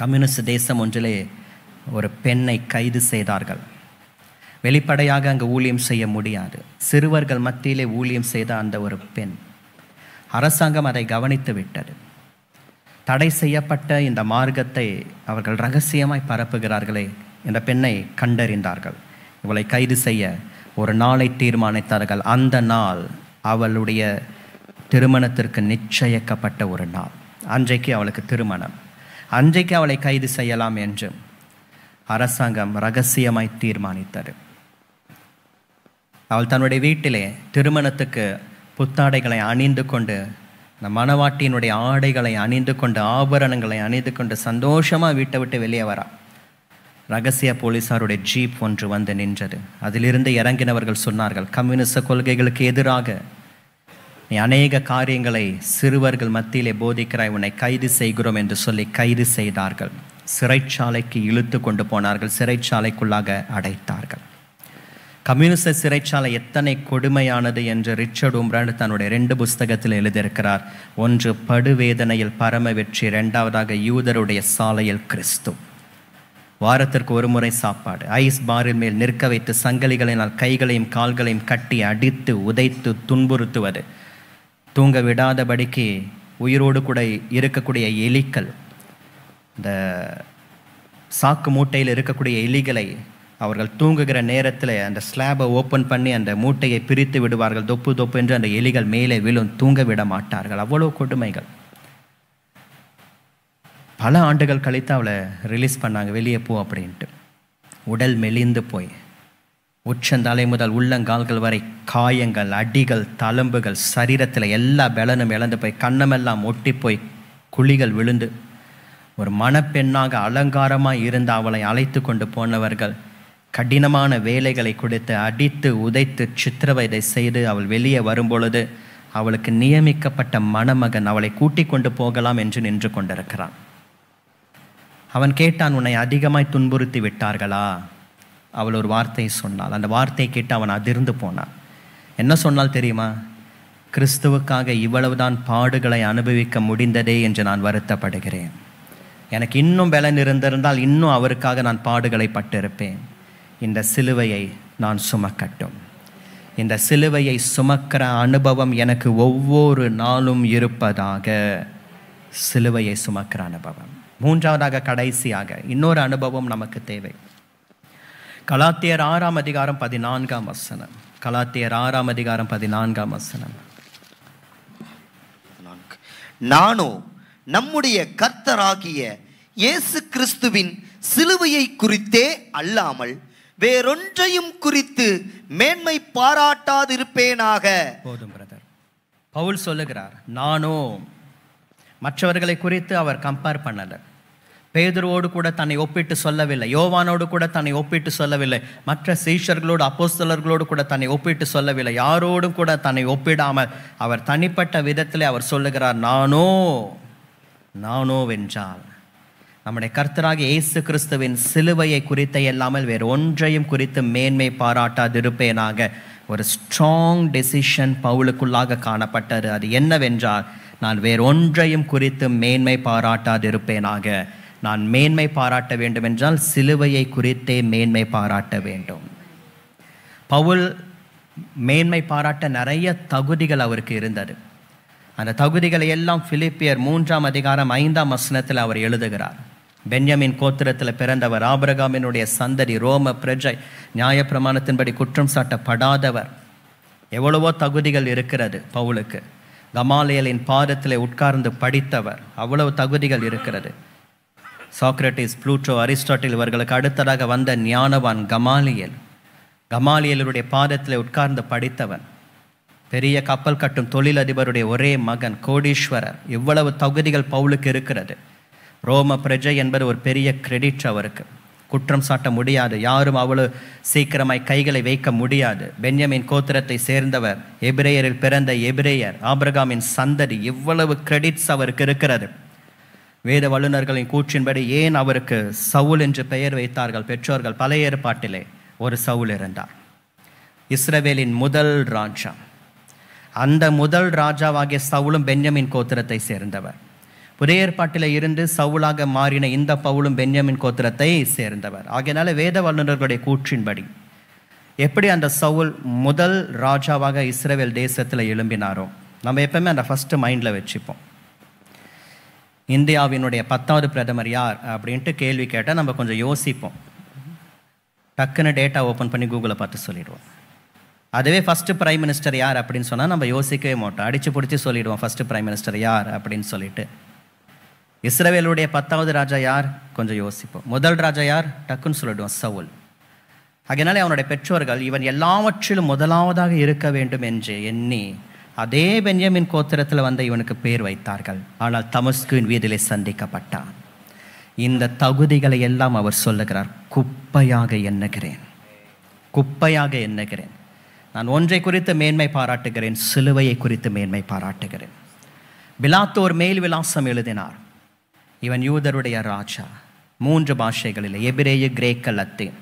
கம்யூனிஸ்ட் தேசம் ஒன்றிலே ஒரு பெண்ணை கைது செய்தார்கள் வெளிப்படையாக அங்கே ஊழியம் செய்ய முடியாது சிறுவர்கள் மத்தியிலே ஊழியம் செய்த அந்த ஒரு பெண் அரசாங்கம் அதை கவனித்து விட்டது தடை செய்யப்பட்ட இந்த மார்க்கத்தை அவர்கள் ரகசியமாய் பரப்புகிறார்களே என்ற பெண்ணை கண்டறிந்தார்கள் இவளை கைது செய்ய ஒரு நாளை தீர்மானித்தார்கள் அந்த நாள் அவளுடைய திருமணத்திற்கு நிச்சயிக்கப்பட்ட ஒரு நாள் அன்றைக்கு அவளுக்கு திருமணம் அன்றைக்கு அவளை கைது செய்யலாம் என்று அரசாங்கம் ரகசியமாய் தீர்மானித்தது அவள் தன்னுடைய வீட்டிலே திருமணத்துக்கு புத்தாடைகளை அணிந்து கொண்டு இந்த மணவாட்டியினுடைய ஆடைகளை அணிந்து கொண்டு ஆபரணங்களை அணிந்து கொண்டு சந்தோஷமாக வீட்டை விட்டு வெளியே வரா ரகசிய போலீசாருடைய ஜீப் ஒன்று வந்து நின்றது அதிலிருந்து இறங்கினவர்கள் சொன்னார்கள் கம்யூனிச கொள்கைகளுக்கு எதிராக நீ அநேக காரியங்களை சிறுவர்கள் மத்தியிலே போதிக்கிறாய் உன்னை கைது செய்கிறோம் என்று சொல்லி கைது செய்தார்கள் சிறைச்சாலைக்கு இழுத்து கொண்டு போனார்கள் சிறைச்சாலைக்குள்ளாக அடைத்தார்கள் கம்யூனிச சிறைச்சாலை எத்தனை கொடுமையானது என்று ரிச்சர்ட் உம்ரான் தன்னுடைய ரெண்டு புஸ்தகத்தில் எழுதியிருக்கிறார் ஒன்று படுவேதனையில் பரம வெற்றி ரெண்டாவதாக யூதருடைய சாலையில் கிறிஸ்து வாரத்திற்கு ஒரு முறை சாப்பாடு ஐஸ் பாரில் மேல் நிற்க வைத்து சங்கலிகளினால் கைகளையும் கால்களையும் கட்டி அடித்து உதைத்து துன்புறுத்துவது தூங்க விடாதபடிக்கு உயிரோடு கூட இருக்கக்கூடிய எலிக்கள் இந்த சாக்கு மூட்டையில் இருக்கக்கூடிய எலிகளை அவர்கள் தூங்குகிற நேரத்தில் அந்த ஸ்லாபை ஓப்பன் பண்ணி அந்த மூட்டையை பிரித்து விடுவார்கள் தொப்பு தொப்பு என்று அந்த எலிகள் மேலே விழும் தூங்க விட மாட்டார்கள் அவ்வளோ கொடுமைகள் பல ஆண்டுகள் கழித்து அவளை ரிலீஸ் பண்ணாங்க வெளியே போ அப்படின்ட்டு உடல் மெலிந்து போய் உச்சந்தலை முதல் உள்ளங்கால்கள் வரை காயங்கள் அடிகள் தழும்புகள் சரீரத்தில் எல்லா பலனும் இழந்து போய் கண்ணமெல்லாம் ஒட்டி போய் குழிகள் விழுந்து ஒரு மணப்பெண்ணாக அலங்காரமாக இருந்து அவளை அழைத்து கொண்டு போனவர்கள் கடினமான வேலைகளை கொடுத்து அடித்து உதைத்து சித்திரவதை செய்து அவள் வெளியே வரும்பொழுது அவளுக்கு நியமிக்கப்பட்ட மணமகன் அவளை கூட்டிக் கொண்டு போகலாம் என்று நின்று கொண்டிருக்கிறான் அவன் கேட்டான் உன்னை அதிகமாய் துன்புறுத்தி விட்டார்களா அவள் ஒரு வார்த்தையை சொன்னாள் அந்த வார்த்தையை கேட்டு அவன் அதிர்ந்து போனான் என்ன சொன்னால் தெரியுமா கிறிஸ்துவுக்காக இவ்வளவுதான் பாடுகளை அனுபவிக்க முடிந்ததே என்று நான் வருத்தப்படுகிறேன் எனக்கு இன்னும் பலன் இருந்திருந்தால் இன்னும் அவருக்காக நான் பாடுகளை பட்டிருப்பேன் இந்த சிலுவையை நான் சுமக்கட்டும் இந்த சிலுவையை சுமக்கிற அனுபவம் எனக்கு ஒவ்வொரு நாளும் இருப்பதாக சிலுவையை சுமக்கிற அனுபவம் மூன்றாவதாக கடைசியாக இன்னொரு அனுபவம் நமக்கு தேவை கலாத்தியர் ஆறாம் அதிகாரம் பதினான்காம் வசனம் கலாத்தியர் ஆறாம் அதிகாரம் பதினான்காம் வசனம் நானோ நம்முடைய கர்த்தராகிய இயேசு கிறிஸ்துவின் சிலுவையை குறித்தே அல்லாமல் வேறொன்றையும் குறித்து மேன்மை பாராட்டாதிருப்பேனாக போதும் பிரதர் பவுல் சொல்லுகிறார் நானோ மற்றவர்களை குறித்து அவர் கம்பேர் பண்ணலை பேதரோடு கூட தன்னை ஒப்பிட்டு சொல்லவில்லை யோவானோடு கூட தன்னை ஒப்பிட்டு சொல்லவில்லை மற்ற சீஷர்களோடு அப்போஸ்தலர்களோடு கூட தன்னை ஒப்பிட்டு சொல்லவில்லை யாரோடும் கூட தன்னை ஒப்பிடாமல் அவர் தனிப்பட்ட விதத்தில் அவர் சொல்லுகிறார் நானோ நானோ வென்றால் நம்முடைய கர்த்தராக இயேசு கிறிஸ்துவின் சிலுவையை குறித்த இல்லாமல் வேறு ஒன்றையும் குறித்து மேன்மை பாராட்டாதிருப்பேனாக ஒரு ஸ்ட்ராங் டெசிஷன் பவுலுக்குள்ளாக காணப்பட்டது அது என்னவென்றால் நான் வேறு ஒன்றையும் குறித்து மேன்மை பாராட்டாதிருப்பேனாக நான் மேன்மை பாராட்ட வேண்டும் என்றால் சிலுவையை குறித்தே மேன்மை பாராட்ட வேண்டும் பவுல் மேன்மை பாராட்ட நிறைய தகுதிகள் அவருக்கு இருந்தது அந்த தகுதிகளை எல்லாம் பிலிப்பியர் மூன்றாம் அதிகாரம் ஐந்தாம் வசனத்தில் அவர் எழுதுகிறார் பென்யமின் கோத்திரத்தில் பிறந்தவர் ஆபரகாமினுடைய சந்ததி ரோம பிரஜை நியாயப்பிரமாணத்தின்படி குற்றம் சாட்டப்படாதவர் எவ்வளவோ தகுதிகள் இருக்கிறது பவுலுக்கு கமாலயலின் பாதத்தில் உட்கார்ந்து படித்தவர் அவ்வளவு தகுதிகள் இருக்கிறது சாக்ரட்டிஸ் ப்ளூட்டோ அரிஸ்டாட்டில் இவர்களுக்கு அடுத்ததாக வந்த ஞானவான் கமாலியல் கமாலியலருடைய பாதத்தில் உட்கார்ந்து படித்தவன் பெரிய கப்பல் கட்டும் தொழிலதிபருடைய ஒரே மகன் கோடீஸ்வரர் இவ்வளவு தகுதிகள் பவுலுக்கு இருக்கிறது ரோம பிரஜை என்பது ஒரு பெரிய கிரெடிட் அவருக்கு குற்றம் சாட்ட முடியாது யாரும் அவ்வளவு சீக்கிரமாய் கைகளை வைக்க முடியாது பென்யமின் கோத்திரத்தை சேர்ந்தவர் எபிரேயரில் பிறந்த எபிரேயர் ஆபிரகாமின் சந்ததி இவ்வளவு கிரெடிட்ஸ் அவருக்கு இருக்கிறது வேத வல்லுநர்களின் கூற்றின்படி ஏன் அவருக்கு சவுல் என்று பெயர் வைத்தார்கள் பெற்றோர்கள் பழைய ஏற்பாட்டிலே ஒரு சவுல் இருந்தார் இஸ்ரவேலின் முதல் ராஜா அந்த முதல் ராஜாவாகிய சவுலும் பென்யமின் கோத்திரத்தை சேர்ந்தவர் புதிய ஏற்பாட்டில் இருந்து சவுலாக மாறின இந்த பவுலும் பென்யமின் கோத்திரத்தை சேர்ந்தவர் ஆகையினால வேத வல்லுநர்களுடைய கூற்றின்படி எப்படி அந்த சவுல் முதல் ராஜாவாக இஸ்ரேவேல் தேசத்தில் எழும்பினாரோ நம்ம எப்பவுமே அந்த ஃபஸ்ட்டு மைண்டில் வச்சுப்போம் இந்தியாவினுடைய பத்தாவது பிரதமர் யார் அப்படின்ட்டு கேள்வி கேட்டால் நம்ம கொஞ்சம் யோசிப்போம் டக்குன்னு டேட்டா ஓப்பன் பண்ணி கூகுளை பார்த்து சொல்லிடுவோம் அதுவே ஃபஸ்ட்டு ப்ரைம் மினிஸ்டர் யார் அப்படின்னு சொன்னால் நம்ம யோசிக்கவே மாட்டோம் அடித்து பிடிச்சி சொல்லிடுவோம் ஃபஸ்ட்டு ப்ரைம் மினிஸ்டர் யார் அப்படின்னு சொல்லிட்டு இஸ்ரேலுடைய பத்தாவது ராஜா யார் கொஞ்சம் யோசிப்போம் முதல் ராஜா யார் டக்குன்னு சொல்லிடுவோம் சவுல் அதனாலே அவனுடைய பெற்றோர்கள் இவன் எல்லாவற்றிலும் முதலாவதாக இருக்க வேண்டும் என்று எண்ணி அதே பென்யமின் கோத்திரத்தில் வந்த இவனுக்கு பேர் வைத்தார்கள் ஆனால் தமஸ்குவின் வீதியிலே சந்திக்கப்பட்டான் இந்த தகுதிகளை எல்லாம் அவர் சொல்லுகிறார் குப்பையாக எண்ணுகிறேன் குப்பையாக எண்ணுகிறேன் நான் ஒன்றை குறித்து மேன்மை பாராட்டுகிறேன் சிலுவையை குறித்து மேன்மை பாராட்டுகிறேன் பிலாத்து மேல் விலாசம் எழுதினார் இவன் யூதருடைய ராஜா மூன்று பாஷைகளில் எபிரேய கிரேக்க லத்தீன்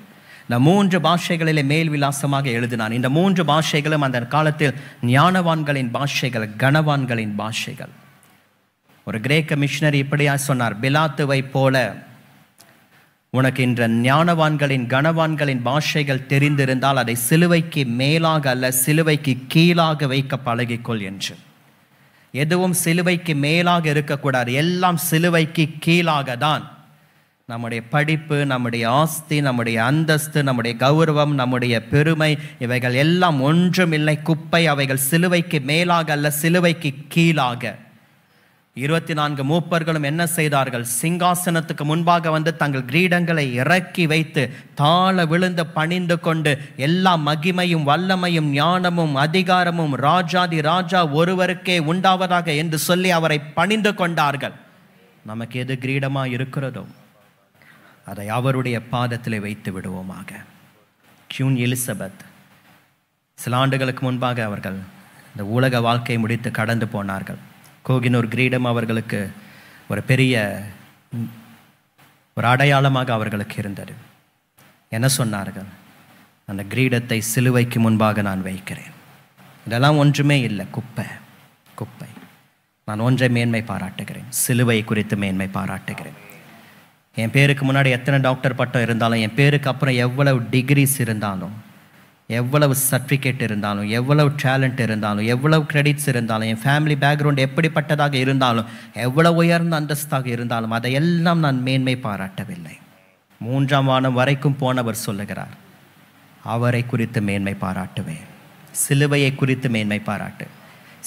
இந்த மூன்று பாஷைகளிலே மேல் விலாசமாக எழுதினான் இந்த மூன்று பாஷைகளும் அந்த காலத்தில் ஞானவான்களின் பாஷைகள் கனவான்களின் பாஷைகள் ஒரு கிரேக்க மிஷினரி இப்படியா சொன்னார் பிலாத்துவை போல உனக்கு இன்ற ஞானவான்களின் கனவான்களின் பாஷைகள் தெரிந்திருந்தால் அதை சிலுவைக்கு மேலாக அல்ல சிலுவைக்கு கீழாக வைக்க பழகிக்கொள் என்று எதுவும் சிலுவைக்கு மேலாக இருக்கக்கூடாது எல்லாம் சிலுவைக்கு கீழாக தான் நம்முடைய படிப்பு நம்முடைய ஆஸ்தி நம்முடைய அந்தஸ்து நம்முடைய கௌரவம் நம்முடைய பெருமை இவைகள் எல்லாம் ஒன்றும் இல்லை குப்பை அவைகள் சிலுவைக்கு மேலாக அல்ல சிலுவைக்கு கீழாக இருபத்தி நான்கு மூப்பர்களும் என்ன செய்தார்கள் சிங்காசனத்துக்கு முன்பாக வந்து தங்கள் கிரீடங்களை இறக்கி வைத்து தாழ விழுந்து பணிந்து கொண்டு எல்லா மகிமையும் வல்லமையும் ஞானமும் அதிகாரமும் ராஜாதி ராஜா ஒருவருக்கே உண்டாவதாக என்று சொல்லி அவரை பணிந்து கொண்டார்கள் நமக்கு எது கிரீடமாக இருக்கிறதோ அதை அவருடைய பாதத்தில் வைத்து விடுவோமாக கியூன் எலிசபெத் சில ஆண்டுகளுக்கு முன்பாக அவர்கள் இந்த உலக வாழ்க்கையை முடித்து கடந்து போனார்கள் கோகினூர் கிரீடம் அவர்களுக்கு ஒரு பெரிய ஒரு அடையாளமாக அவர்களுக்கு இருந்தது என்ன சொன்னார்கள் அந்த கிரீடத்தை சிலுவைக்கு முன்பாக நான் வைக்கிறேன் இதெல்லாம் ஒன்றுமே இல்லை குப்பை குப்பை நான் ஒன்றை மேன்மை பாராட்டுகிறேன் சிலுவை குறித்து மேன்மை பாராட்டுகிறேன் என் பேருக்கு முன்னாடி எத்தனை டாக்டர் பட்டம் இருந்தாலும் என் பேருக்கு அப்புறம் எவ்வளவு டிகிரிஸ் இருந்தாலும் எவ்வளவு சர்டிஃபிகேட் இருந்தாலும் எவ்வளவு டேலண்ட் இருந்தாலும் எவ்வளவு கிரெடிட்ஸ் இருந்தாலும் என் ஃபேமிலி பேக்ரவுண்ட் எப்படிப்பட்டதாக இருந்தாலும் எவ்வளவு உயர்ந்த அந்தஸ்தாக இருந்தாலும் அதையெல்லாம் நான் மேன்மை பாராட்டவில்லை மூன்றாம் வானம் வரைக்கும் போனவர் சொல்லுகிறார் அவரை குறித்து மேன்மை பாராட்டுவேன் சிலுவையை குறித்து மேன்மை பாராட்டு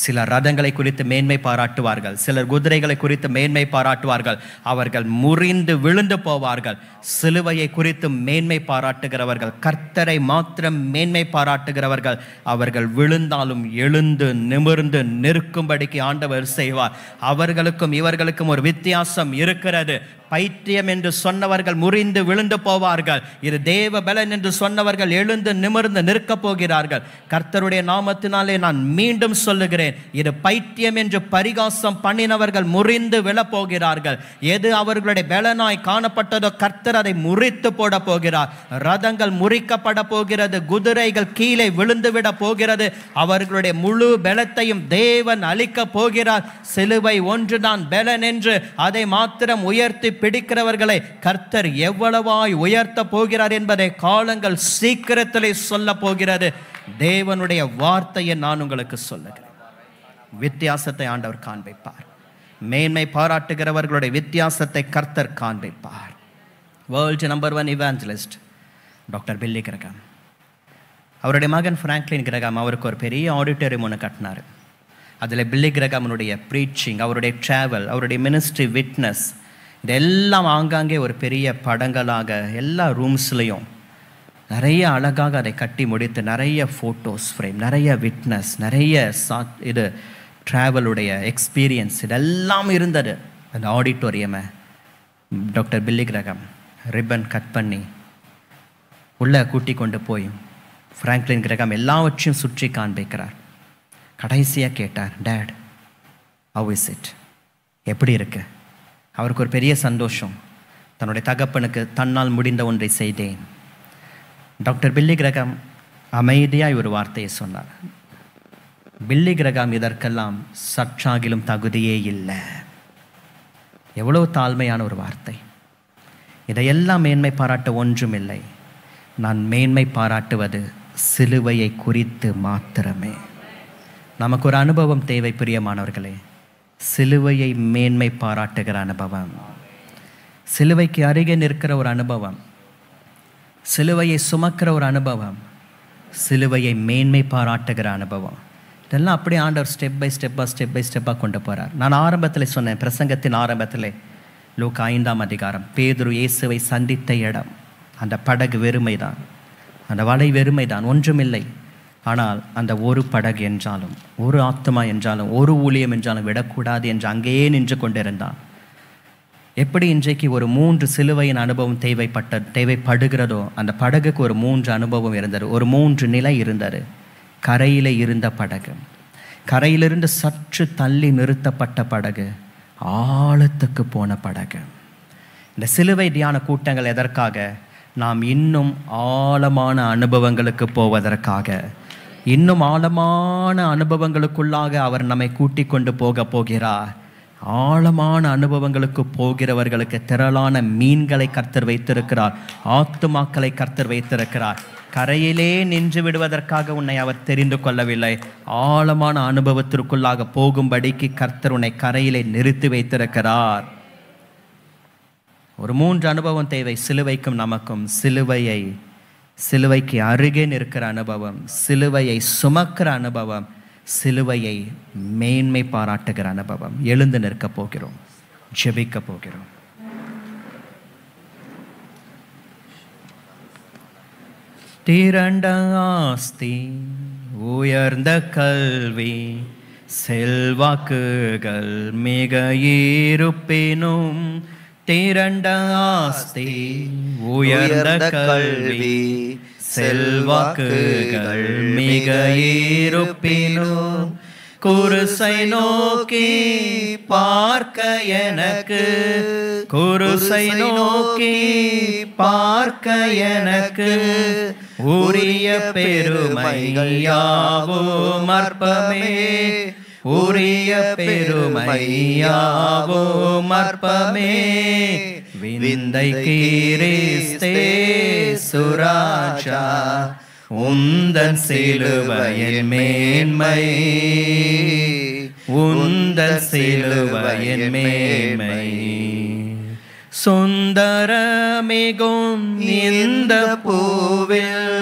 சிலர் ரதங்களை குறித்து மேன்மை பாராட்டுவார்கள் சிலர் குதிரைகளை குறித்து மேன்மை பாராட்டுவார்கள் அவர்கள் முறிந்து விழுந்து போவார்கள் சிலுவையை குறித்து மேன்மை பாராட்டுகிறவர்கள் கர்த்தரை மாத்திரம் மேன்மை பாராட்டுகிறவர்கள் அவர்கள் விழுந்தாலும் எழுந்து நிமிர்ந்து நிற்கும்படிக்கு ஆண்டவர் செய்வார் அவர்களுக்கும் இவர்களுக்கும் ஒரு வித்தியாசம் இருக்கிறது பைத்தியம் என்று சொன்னவர்கள் முறிந்து விழுந்து போவார்கள் இது தேவ பலன் என்று சொன்னவர்கள் எழுந்து நிமிர்ந்து நிற்கப் போகிறார்கள் கர்த்தருடைய நாமத்தினாலே நான் மீண்டும் சொல்லுகிறேன் சொல்லுகிறேன் இது பைத்தியம் என்று பரிகாசம் பண்ணினவர்கள் முறிந்து விழப்போகிறார்கள் எது அவர்களுடைய பலனாய் காணப்பட்டதோ கர்த்தர் அதை முறித்து போட போகிறார் ரதங்கள் முறிக்கப்பட போகிறது குதிரைகள் கீழே விழுந்து விட போகிறது அவர்களுடைய முழு பலத்தையும் தேவன் அளிக்க போகிறார் சிலுவை ஒன்றுதான் பலன் என்று அதை மாத்திரம் உயர்த்தி பிடிக்கிறவர்களை கர்த்தர் எவ்வளவாய் உயர்த்த போகிறார் என்பதை காலங்கள் சீக்கிரத்திலே சொல்ல போகிறது தேவனுடைய வார்த்தையை நான் உங்களுக்கு சொல்லுகிறேன் வித்தியாசத்தை ஆண்டவர் காண்பிப்பார் மேன்மை பாராட்டுகிறவர்களுடைய வித்தியாசத்தை கர்த்தர் காண்பிப்பார் world number one evangelist doctor Billy Graham அவருடைய மகன் ஃப்ராங்க்லின் கிரகாம் அவருக்கு ஒரு பெரிய ஆடிட்டோரியம் ஒன்று கட்டினார் அதில் பில்லி கிரகாமனுடைய ப்ரீச்சிங் அவருடைய ட்ராவல் அவருடைய மினிஸ்ட்ரி விட்னஸ் இதெல்லாம் ஆங்காங்கே ஒரு பெரிய படங்களாக எல்லா ரூம்ஸ்லேயும் நிறைய அழகாக அதை கட்டி முடித்து நிறைய ஃபோட்டோஸ் ஃப்ரேம் நிறைய விட்னஸ் நிறைய சா இது ட்ராவலுடைய எக்ஸ்பீரியன்ஸ் இதெல்லாம் இருந்தது அந்த ஆடிட்டோரியமை டாக்டர் பில்லி கிரகம் ரிப்பன் கட் பண்ணி உள்ளே கூட்டி கொண்டு போய் ஃப்ராங்க்லின் கிரகம் எல்லாவற்றையும் சுற்றி காண்பிக்கிறார் கடைசியாக கேட்டார் டேட் ஹவ் இஸ் இட் எப்படி இருக்கு அவருக்கு ஒரு பெரிய சந்தோஷம் தன்னுடைய தகப்பனுக்கு தன்னால் முடிந்த ஒன்றை செய்தேன் டாக்டர் பில்லி கிரகம் அமைதியாக ஒரு வார்த்தையை சொன்னார் வெள்ளி கிரகம் இதற்கெல்லாம் சற்றாகிலும் தகுதியே இல்லை எவ்வளோ தாழ்மையான ஒரு வார்த்தை இதையெல்லாம் மேன்மை பாராட்ட ஒன்றும் இல்லை நான் மேன்மை பாராட்டுவது சிலுவையை குறித்து மாத்திரமே நமக்கு ஒரு அனுபவம் தேவை பிரியமானவர்களே சிலுவையை மேன்மை பாராட்டுகிற அனுபவம் சிலுவைக்கு அருகே நிற்கிற ஒரு அனுபவம் சிலுவையை சுமக்கிற ஒரு அனுபவம் சிலுவையை மேன்மை பாராட்டுகிற அனுபவம் இதெல்லாம் அப்படியே ஆண்டவர் ஸ்டெப் பை ஸ்டெப்பாக ஸ்டெப் பை ஸ்டெப்பாக கொண்டு போகிறார் நான் ஆரம்பத்தில் சொன்னேன் பிரசங்கத்தின் ஆரம்பத்தில் லூக் ஐந்தாம் அதிகாரம் பேதுரு இயேசுவை சந்தித்த இடம் அந்த படகு வெறுமை தான் அந்த வலை வெறுமை தான் ஒன்றுமில்லை ஆனால் அந்த ஒரு படகு என்றாலும் ஒரு ஆத்மா என்றாலும் ஒரு ஊழியம் என்றாலும் விடக்கூடாது என்று அங்கேயே நின்று கொண்டிருந்தான் எப்படி இன்றைக்கு ஒரு மூன்று சிலுவையின் அனுபவம் தேவைப்பட்ட தேவைப்படுகிறதோ அந்த படகுக்கு ஒரு மூன்று அனுபவம் இருந்தது ஒரு மூன்று நிலை இருந்தது கரையில் இருந்த படகு கரையிலிருந்து சற்று தள்ளி நிறுத்தப்பட்ட படகு ஆழத்துக்கு போன படகு இந்த சிலுவை தியான கூட்டங்கள் எதற்காக நாம் இன்னும் ஆழமான அனுபவங்களுக்கு போவதற்காக இன்னும் ஆழமான அனுபவங்களுக்குள்ளாக அவர் நம்மை கூட்டி கொண்டு போக போகிறார் ஆழமான அனுபவங்களுக்கு போகிறவர்களுக்கு திரளான மீன்களை கர்த்தர் வைத்திருக்கிறார் ஆத்துமாக்களை கர்த்தர் வைத்திருக்கிறார் கரையிலே நின்று விடுவதற்காக உன்னை அவர் தெரிந்து கொள்ளவில்லை ஆழமான அனுபவத்திற்குள்ளாக போகும்படிக்கு கர்த்தர் உன்னை கரையிலே நிறுத்தி வைத்திருக்கிறார் ஒரு மூன்று அனுபவம் தேவை சிலுவைக்கும் நமக்கும் சிலுவையை சிலுவைக்கு அருகே நிற்கிற அனுபவம் சிலுவையை சுமக்கிற அனுபவம் சிலுவையை மேன்மை பாராட்டுகிற அனுபவம் எழுந்து நிற்க போகிறோம் ஜெபிக்க போகிறோம் திரண்ட ஆஸ்தி உயர்ந்த கல்வி செல்வாக்குகள் மிக இருப்பினும் திரண்ட ஆஸ்தி உயர்ந்த கல்வி செல்வாக்குகள் மிக இருப்பினும் குருசை நோக்கி பார்க்க எனக்கு குருசை நோக்கி பார்க்க எனக்கு உரிய பெருமைகள் யாவும் அற்பமே உரிய பெருமையாவும் மற்பமே விந்தை கீரிஸ்தே சுராஜா உந்தன் சிலுவையில் மேன்மை உந்தன் சிலுவையில் மேன்மை சுந்தரமிகும் இந்த பூவில்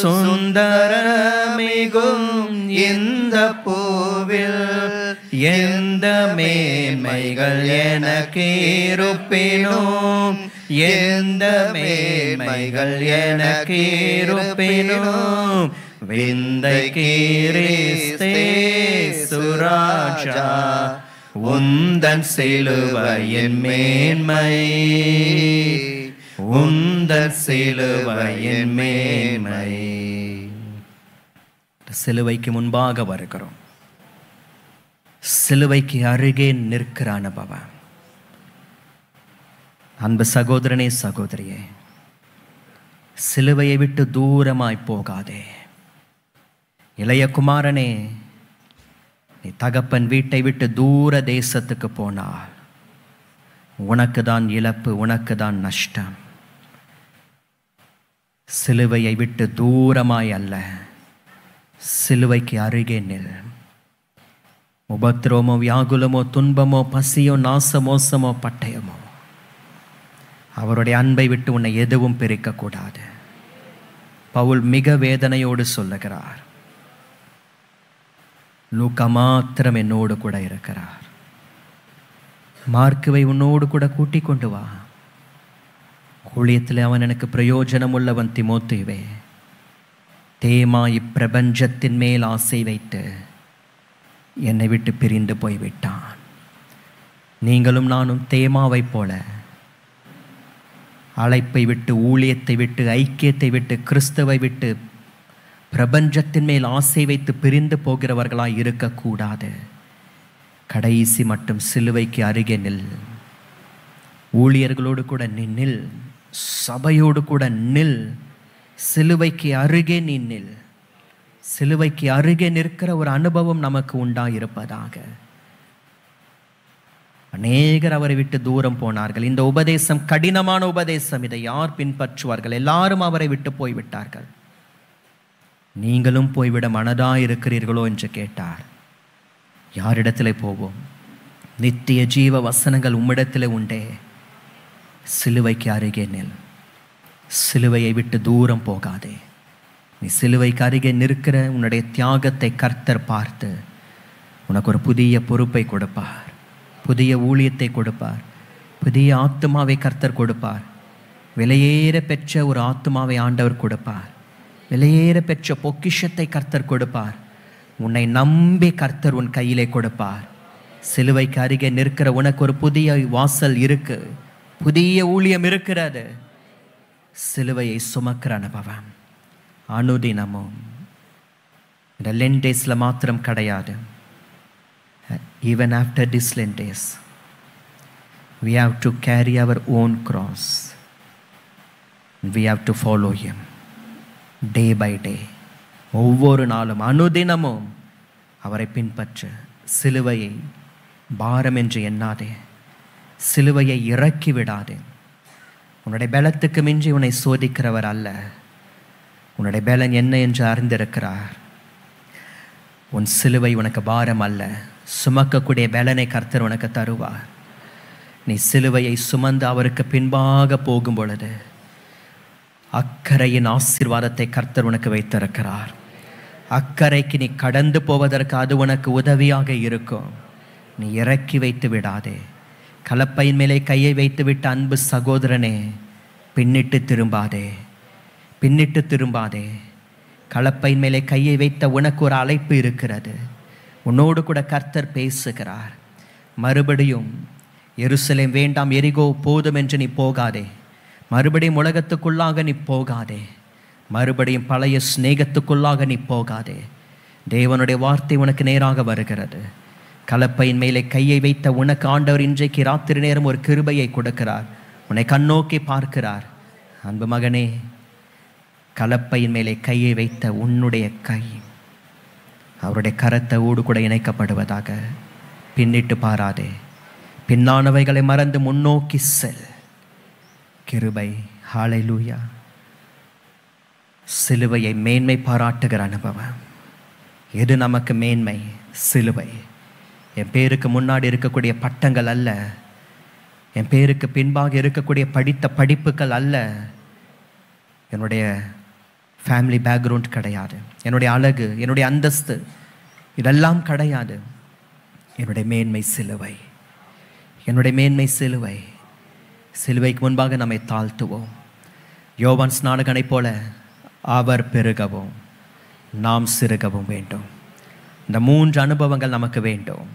சுந்தரமிகும் இந்த பூவில் எந்த மேமைகள் எனக்கீருப்பினோம் எந்த மேமைகள் எனக்கீருப்பினோம் விந்தை கீரிஸ்தே சுராஜா உந்தன் சிலுவையின் மேன்மை உந்தன் சிலுவையின் மேன்மை சிலுவைக்கு முன்பாக வருகிறோம் சிலுவைக்கு அருகே நிற்கிறான பவா அன்பு சகோதரனே சகோதரியே சிலுவையை விட்டு தூரமாய் போகாதே இளைய குமாரனே நீ தகப்பன் வீட்டை விட்டு தூர தேசத்துக்கு போனால் உனக்கு தான் இழப்பு உனக்கு தான் நஷ்டம் சிலுவையை விட்டு தூரமாய் அல்ல சிலுவைக்கு அருகே நில் உபத்திரமோ வியாகுலமோ துன்பமோ பசியோ நாச மோசமோ பட்டயமோ அவருடைய அன்பை விட்டு உன்னை எதுவும் பிரிக்கக்கூடாது பவுல் மிக வேதனையோடு சொல்லுகிறார் லூக்கா மாத்திரம் என்னோடு கூட இருக்கிறார் மார்க்குவை உன்னோடு கூட கூட்டிக் கொண்டு வா கூலியத்தில் அவன் எனக்கு பிரயோஜனம் உள்ளவன் திமோத்துவே தேமா இப்பிரபஞ்சத்தின் மேல் ஆசை வைத்து என்னை விட்டு பிரிந்து போய்விட்டான் நீங்களும் நானும் தேமாவை போல அழைப்பை விட்டு ஊழியத்தை விட்டு ஐக்கியத்தை விட்டு கிறிஸ்தவை விட்டு பிரபஞ்சத்தின் மேல் ஆசை வைத்து பிரிந்து போகிறவர்களாய் இருக்கக்கூடாது கடைசி மட்டும் சிலுவைக்கு அருகே நில் ஊழியர்களோடு கூட நீ நில் சபையோடு கூட நில் சிலுவைக்கு அருகே நீ நில் சிலுவைக்கு அருகே நிற்கிற ஒரு அனுபவம் நமக்கு உண்டாயிருப்பதாக அநேகர் அவரை விட்டு தூரம் போனார்கள் இந்த உபதேசம் கடினமான உபதேசம் இதை யார் பின்பற்றுவார்கள் எல்லாரும் அவரை விட்டு போய்விட்டார்கள் நீங்களும் போய்விட மனதாக இருக்கிறீர்களோ என்று கேட்டார் யாரிடத்தில் போவோம் நித்திய ஜீவ வசனங்கள் உம்மிடத்தில் உண்டே சிலுவைக்கு அருகே நில் சிலுவையை விட்டு தூரம் போகாதே நீ சிலுவைக்கு அருகே நிற்கிற உன்னுடைய தியாகத்தை கர்த்தர் பார்த்து உனக்கு ஒரு புதிய பொறுப்பை கொடுப்பார் புதிய ஊழியத்தை கொடுப்பார் புதிய ஆத்மாவை கர்த்தர் கொடுப்பார் விலையேற பெற்ற ஒரு ஆத்மாவை ஆண்டவர் கொடுப்பார் விலையேற பெற்ற பொக்கிஷத்தை கர்த்தர் கொடுப்பார் உன்னை நம்பி கர்த்தர் உன் கையிலே கொடுப்பார் சிலுவைக்கு அருகே நிற்கிற உனக்கு ஒரு புதிய வாசல் இருக்கு புதிய ஊழியம் இருக்கிறது சிலுவையை சுமக்கிற அனுபவம் அனுதினமும் இந்த லென் டேஸில் மாத்திரம் கிடையாது even after this Lent days we have to carry our own cross we have to follow him day by day ஒவ்வொரு நாளும் அனுதினமும் அவரை பின்பற்று சிலுவையை பாரம் என்று எண்ணாதே சிலுவையை இறக்கி விடாதே உன்னுடைய பலத்துக்கு மிஞ்சி உன்னை சோதிக்கிறவர் அல்ல உன்னுடைய பலன் என்ன என்று அறிந்திருக்கிறார் உன் சிலுவை உனக்கு பாரம் அல்ல சுமக்கக்கூடிய பலனை கர்த்தர் உனக்கு தருவார் நீ சிலுவையை சுமந்து அவருக்கு பின்பாக போகும் பொழுது அக்கறையின் ஆசீர்வாதத்தை கர்த்தர் உனக்கு வைத்திருக்கிறார் அக்கறைக்கு நீ கடந்து போவதற்கு அது உனக்கு உதவியாக இருக்கும் நீ இறக்கி வைத்து விடாதே கலப்பையின் மேலே கையை வைத்து விட்ட அன்பு சகோதரனே பின்னிட்டு திரும்பாதே பின்னிட்டு திரும்பாதே கலப்பையின் மேலே கையை வைத்த உனக்கு ஒரு அழைப்பு இருக்கிறது உன்னோடு கூட கர்த்தர் பேசுகிறார் மறுபடியும் எருசலேம் வேண்டாம் எரிகோ போதும் என்று நீ போகாதே மறுபடியும் உலகத்துக்குள்ளாக நீ போகாதே மறுபடியும் பழைய ஸ்நேகத்துக்குள்ளாக நீ போகாதே தேவனுடைய வார்த்தை உனக்கு நேராக வருகிறது கலப்பையின் மேலே கையை வைத்த உனக்கு ஆண்டவர் இன்றைக்கு ராத்திரி நேரம் ஒரு கிருபையை கொடுக்கிறார் உன்னை கண்ணோக்கி பார்க்கிறார் அன்பு மகனே கலப்பையின் மேலே கையை வைத்த உன்னுடைய கை அவருடைய கரத்தை ஊடு கூட இணைக்கப்படுவதாக பின்னிட்டு பாராதே பின்னானவைகளை மறந்து முன்னோக்கி செல் கிருபை ஹாலைலூயா சிலுவையை மேன்மை பாராட்டுகிற அனுபவம் எது நமக்கு மேன்மை சிலுவை என் பேருக்கு முன்னாடி இருக்கக்கூடிய பட்டங்கள் அல்ல என் பேருக்கு பின்பாக இருக்கக்கூடிய படித்த படிப்புகள் அல்ல என்னுடைய ஃபேமிலி பேக்ரவுண்ட் கிடையாது என்னுடைய அழகு என்னுடைய அந்தஸ்து இதெல்லாம் கிடையாது என்னுடைய மேன்மை சிலுவை என்னுடைய மேன்மை சிலுவை சிலுவைக்கு முன்பாக நம்மை தாழ்த்துவோம் யோவான் ஸ்நானகனை போல அவர் பெருகவும் நாம் சிறுகவும் வேண்டும் இந்த மூன்று அனுபவங்கள் நமக்கு வேண்டும்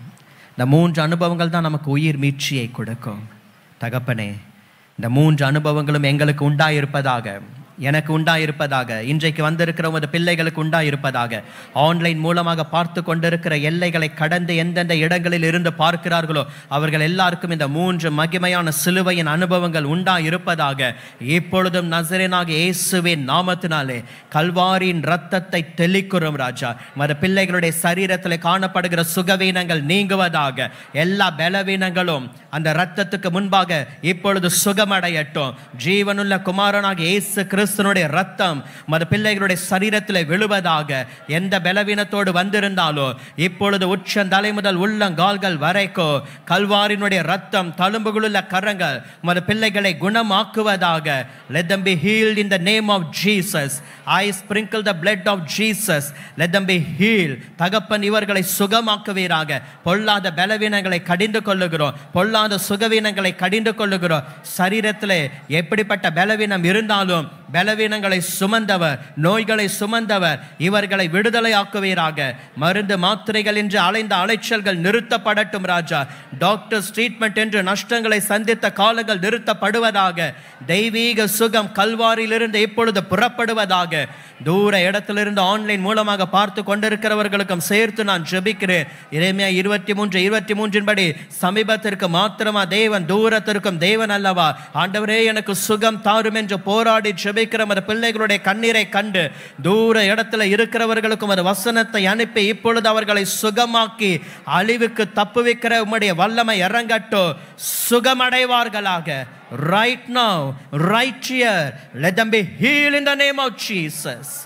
இந்த மூன்று அனுபவங்கள் தான் நமக்கு உயிர் மீட்சியை கொடுக்கும் தகப்பனே இந்த மூன்று அனுபவங்களும் எங்களுக்கு உண்டாயிருப்பதாக எனக்கு உண்டாயிருப்பதாக இன்றைக்கு வந்திருக்கிற உமது பிள்ளைகளுக்கு உண்டாயிருப்பதாக ஆன்லைன் மூலமாக பார்த்து கொண்டிருக்கிற எல்லைகளை கடந்து எந்தெந்த இடங்களில் இருந்து பார்க்கிறார்களோ அவர்கள் எல்லாருக்கும் இந்த மூன்று மகிமையான சிலுவையின் அனுபவங்கள் உண்டாயிருப்பதாக இப்பொழுதும் நசரனாக இயேசுவின் நாமத்தினாலே கல்வாரின் ரத்தத்தை தெளிக்கிறோம் ராஜா மத பிள்ளைகளுடைய சரீரத்தில் காணப்படுகிற சுகவீனங்கள் நீங்குவதாக எல்லா பலவீனங்களும் அந்த ரத்தத்துக்கு முன்பாக இப்பொழுது சுகமடையட்டும் ஜீவனுள்ள குமாரனாக இயேசு கிறிஸ்து கிறிஸ்தனுடைய ரத்தம் மத பிள்ளைகளுடைய சரீரத்தில் விழுவதாக எந்த பலவீனத்தோடு வந்திருந்தாலோ இப்பொழுது உச்சந்தலை முதல் உள்ளங்கால்கள் வரைக்கும் கல்வாரினுடைய ரத்தம் தழும்புகளுள்ள கரங்கள் மத பிள்ளைகளை குணமாக்குவதாக let them be healed in the name of Jesus I sprinkle the blood of Jesus let them be heal தகப்பன் இவர்களை சுகமாக்குவீராக பொல்லாத பலவீனங்களை கடிந்து கொள்ளுகிறோம் பொல்லாத சுகவீனங்களை கடிந்து கொள்ளுகிறோம் சரீரத்தில் எப்படிப்பட்ட பலவீனம் இருந்தாலும் பலவீனங்களை சுமந்தவர் நோய்களை சுமந்தவர் இவர்களை விடுதலை ஆக்குவீராக மருந்து மாத்திரைகள் என்று அலைந்த அலைச்சல்கள் நிறுத்தப்படட்டும் ராஜா டாக்டர்ஸ் ட்ரீட்மெண்ட் என்று நஷ்டங்களை சந்தித்த காலங்கள் நிறுத்தப்படுவதாக தெய்வீக சுகம் கல்வாரியிலிருந்து இப்பொழுது புறப்படுவதாக தூர இடத்திலிருந்து ஆன்லைன் மூலமாக பார்த்து கொண்டிருக்கிறவர்களுக்கும் சேர்த்து நான் ஜெபிக்கிறேன் இறைமையா இருபத்தி மூன்று இருபத்தி மூன்றின் படி சமீபத்திற்கு மாத்திரமா தேவன் தூரத்திற்கும் தேவன் அல்லவா ஆண்டவரே எனக்கு சுகம் தாரும் என்று போராடி ஜெபி ஜெபிக்கிற உமது பிள்ளைகளுடைய கண்ணீரை கண்டு தூர இடத்துல இருக்கிறவர்களுக்கும் அது வசனத்தை அனுப்பி இப்பொழுது அவர்களை சுகமாக்கி அழிவுக்கு தப்பு வைக்கிற உம்முடைய வல்லமை இறங்கட்டும் சுகமடைவார்களாக right now right here let them be heal in the name of Jesus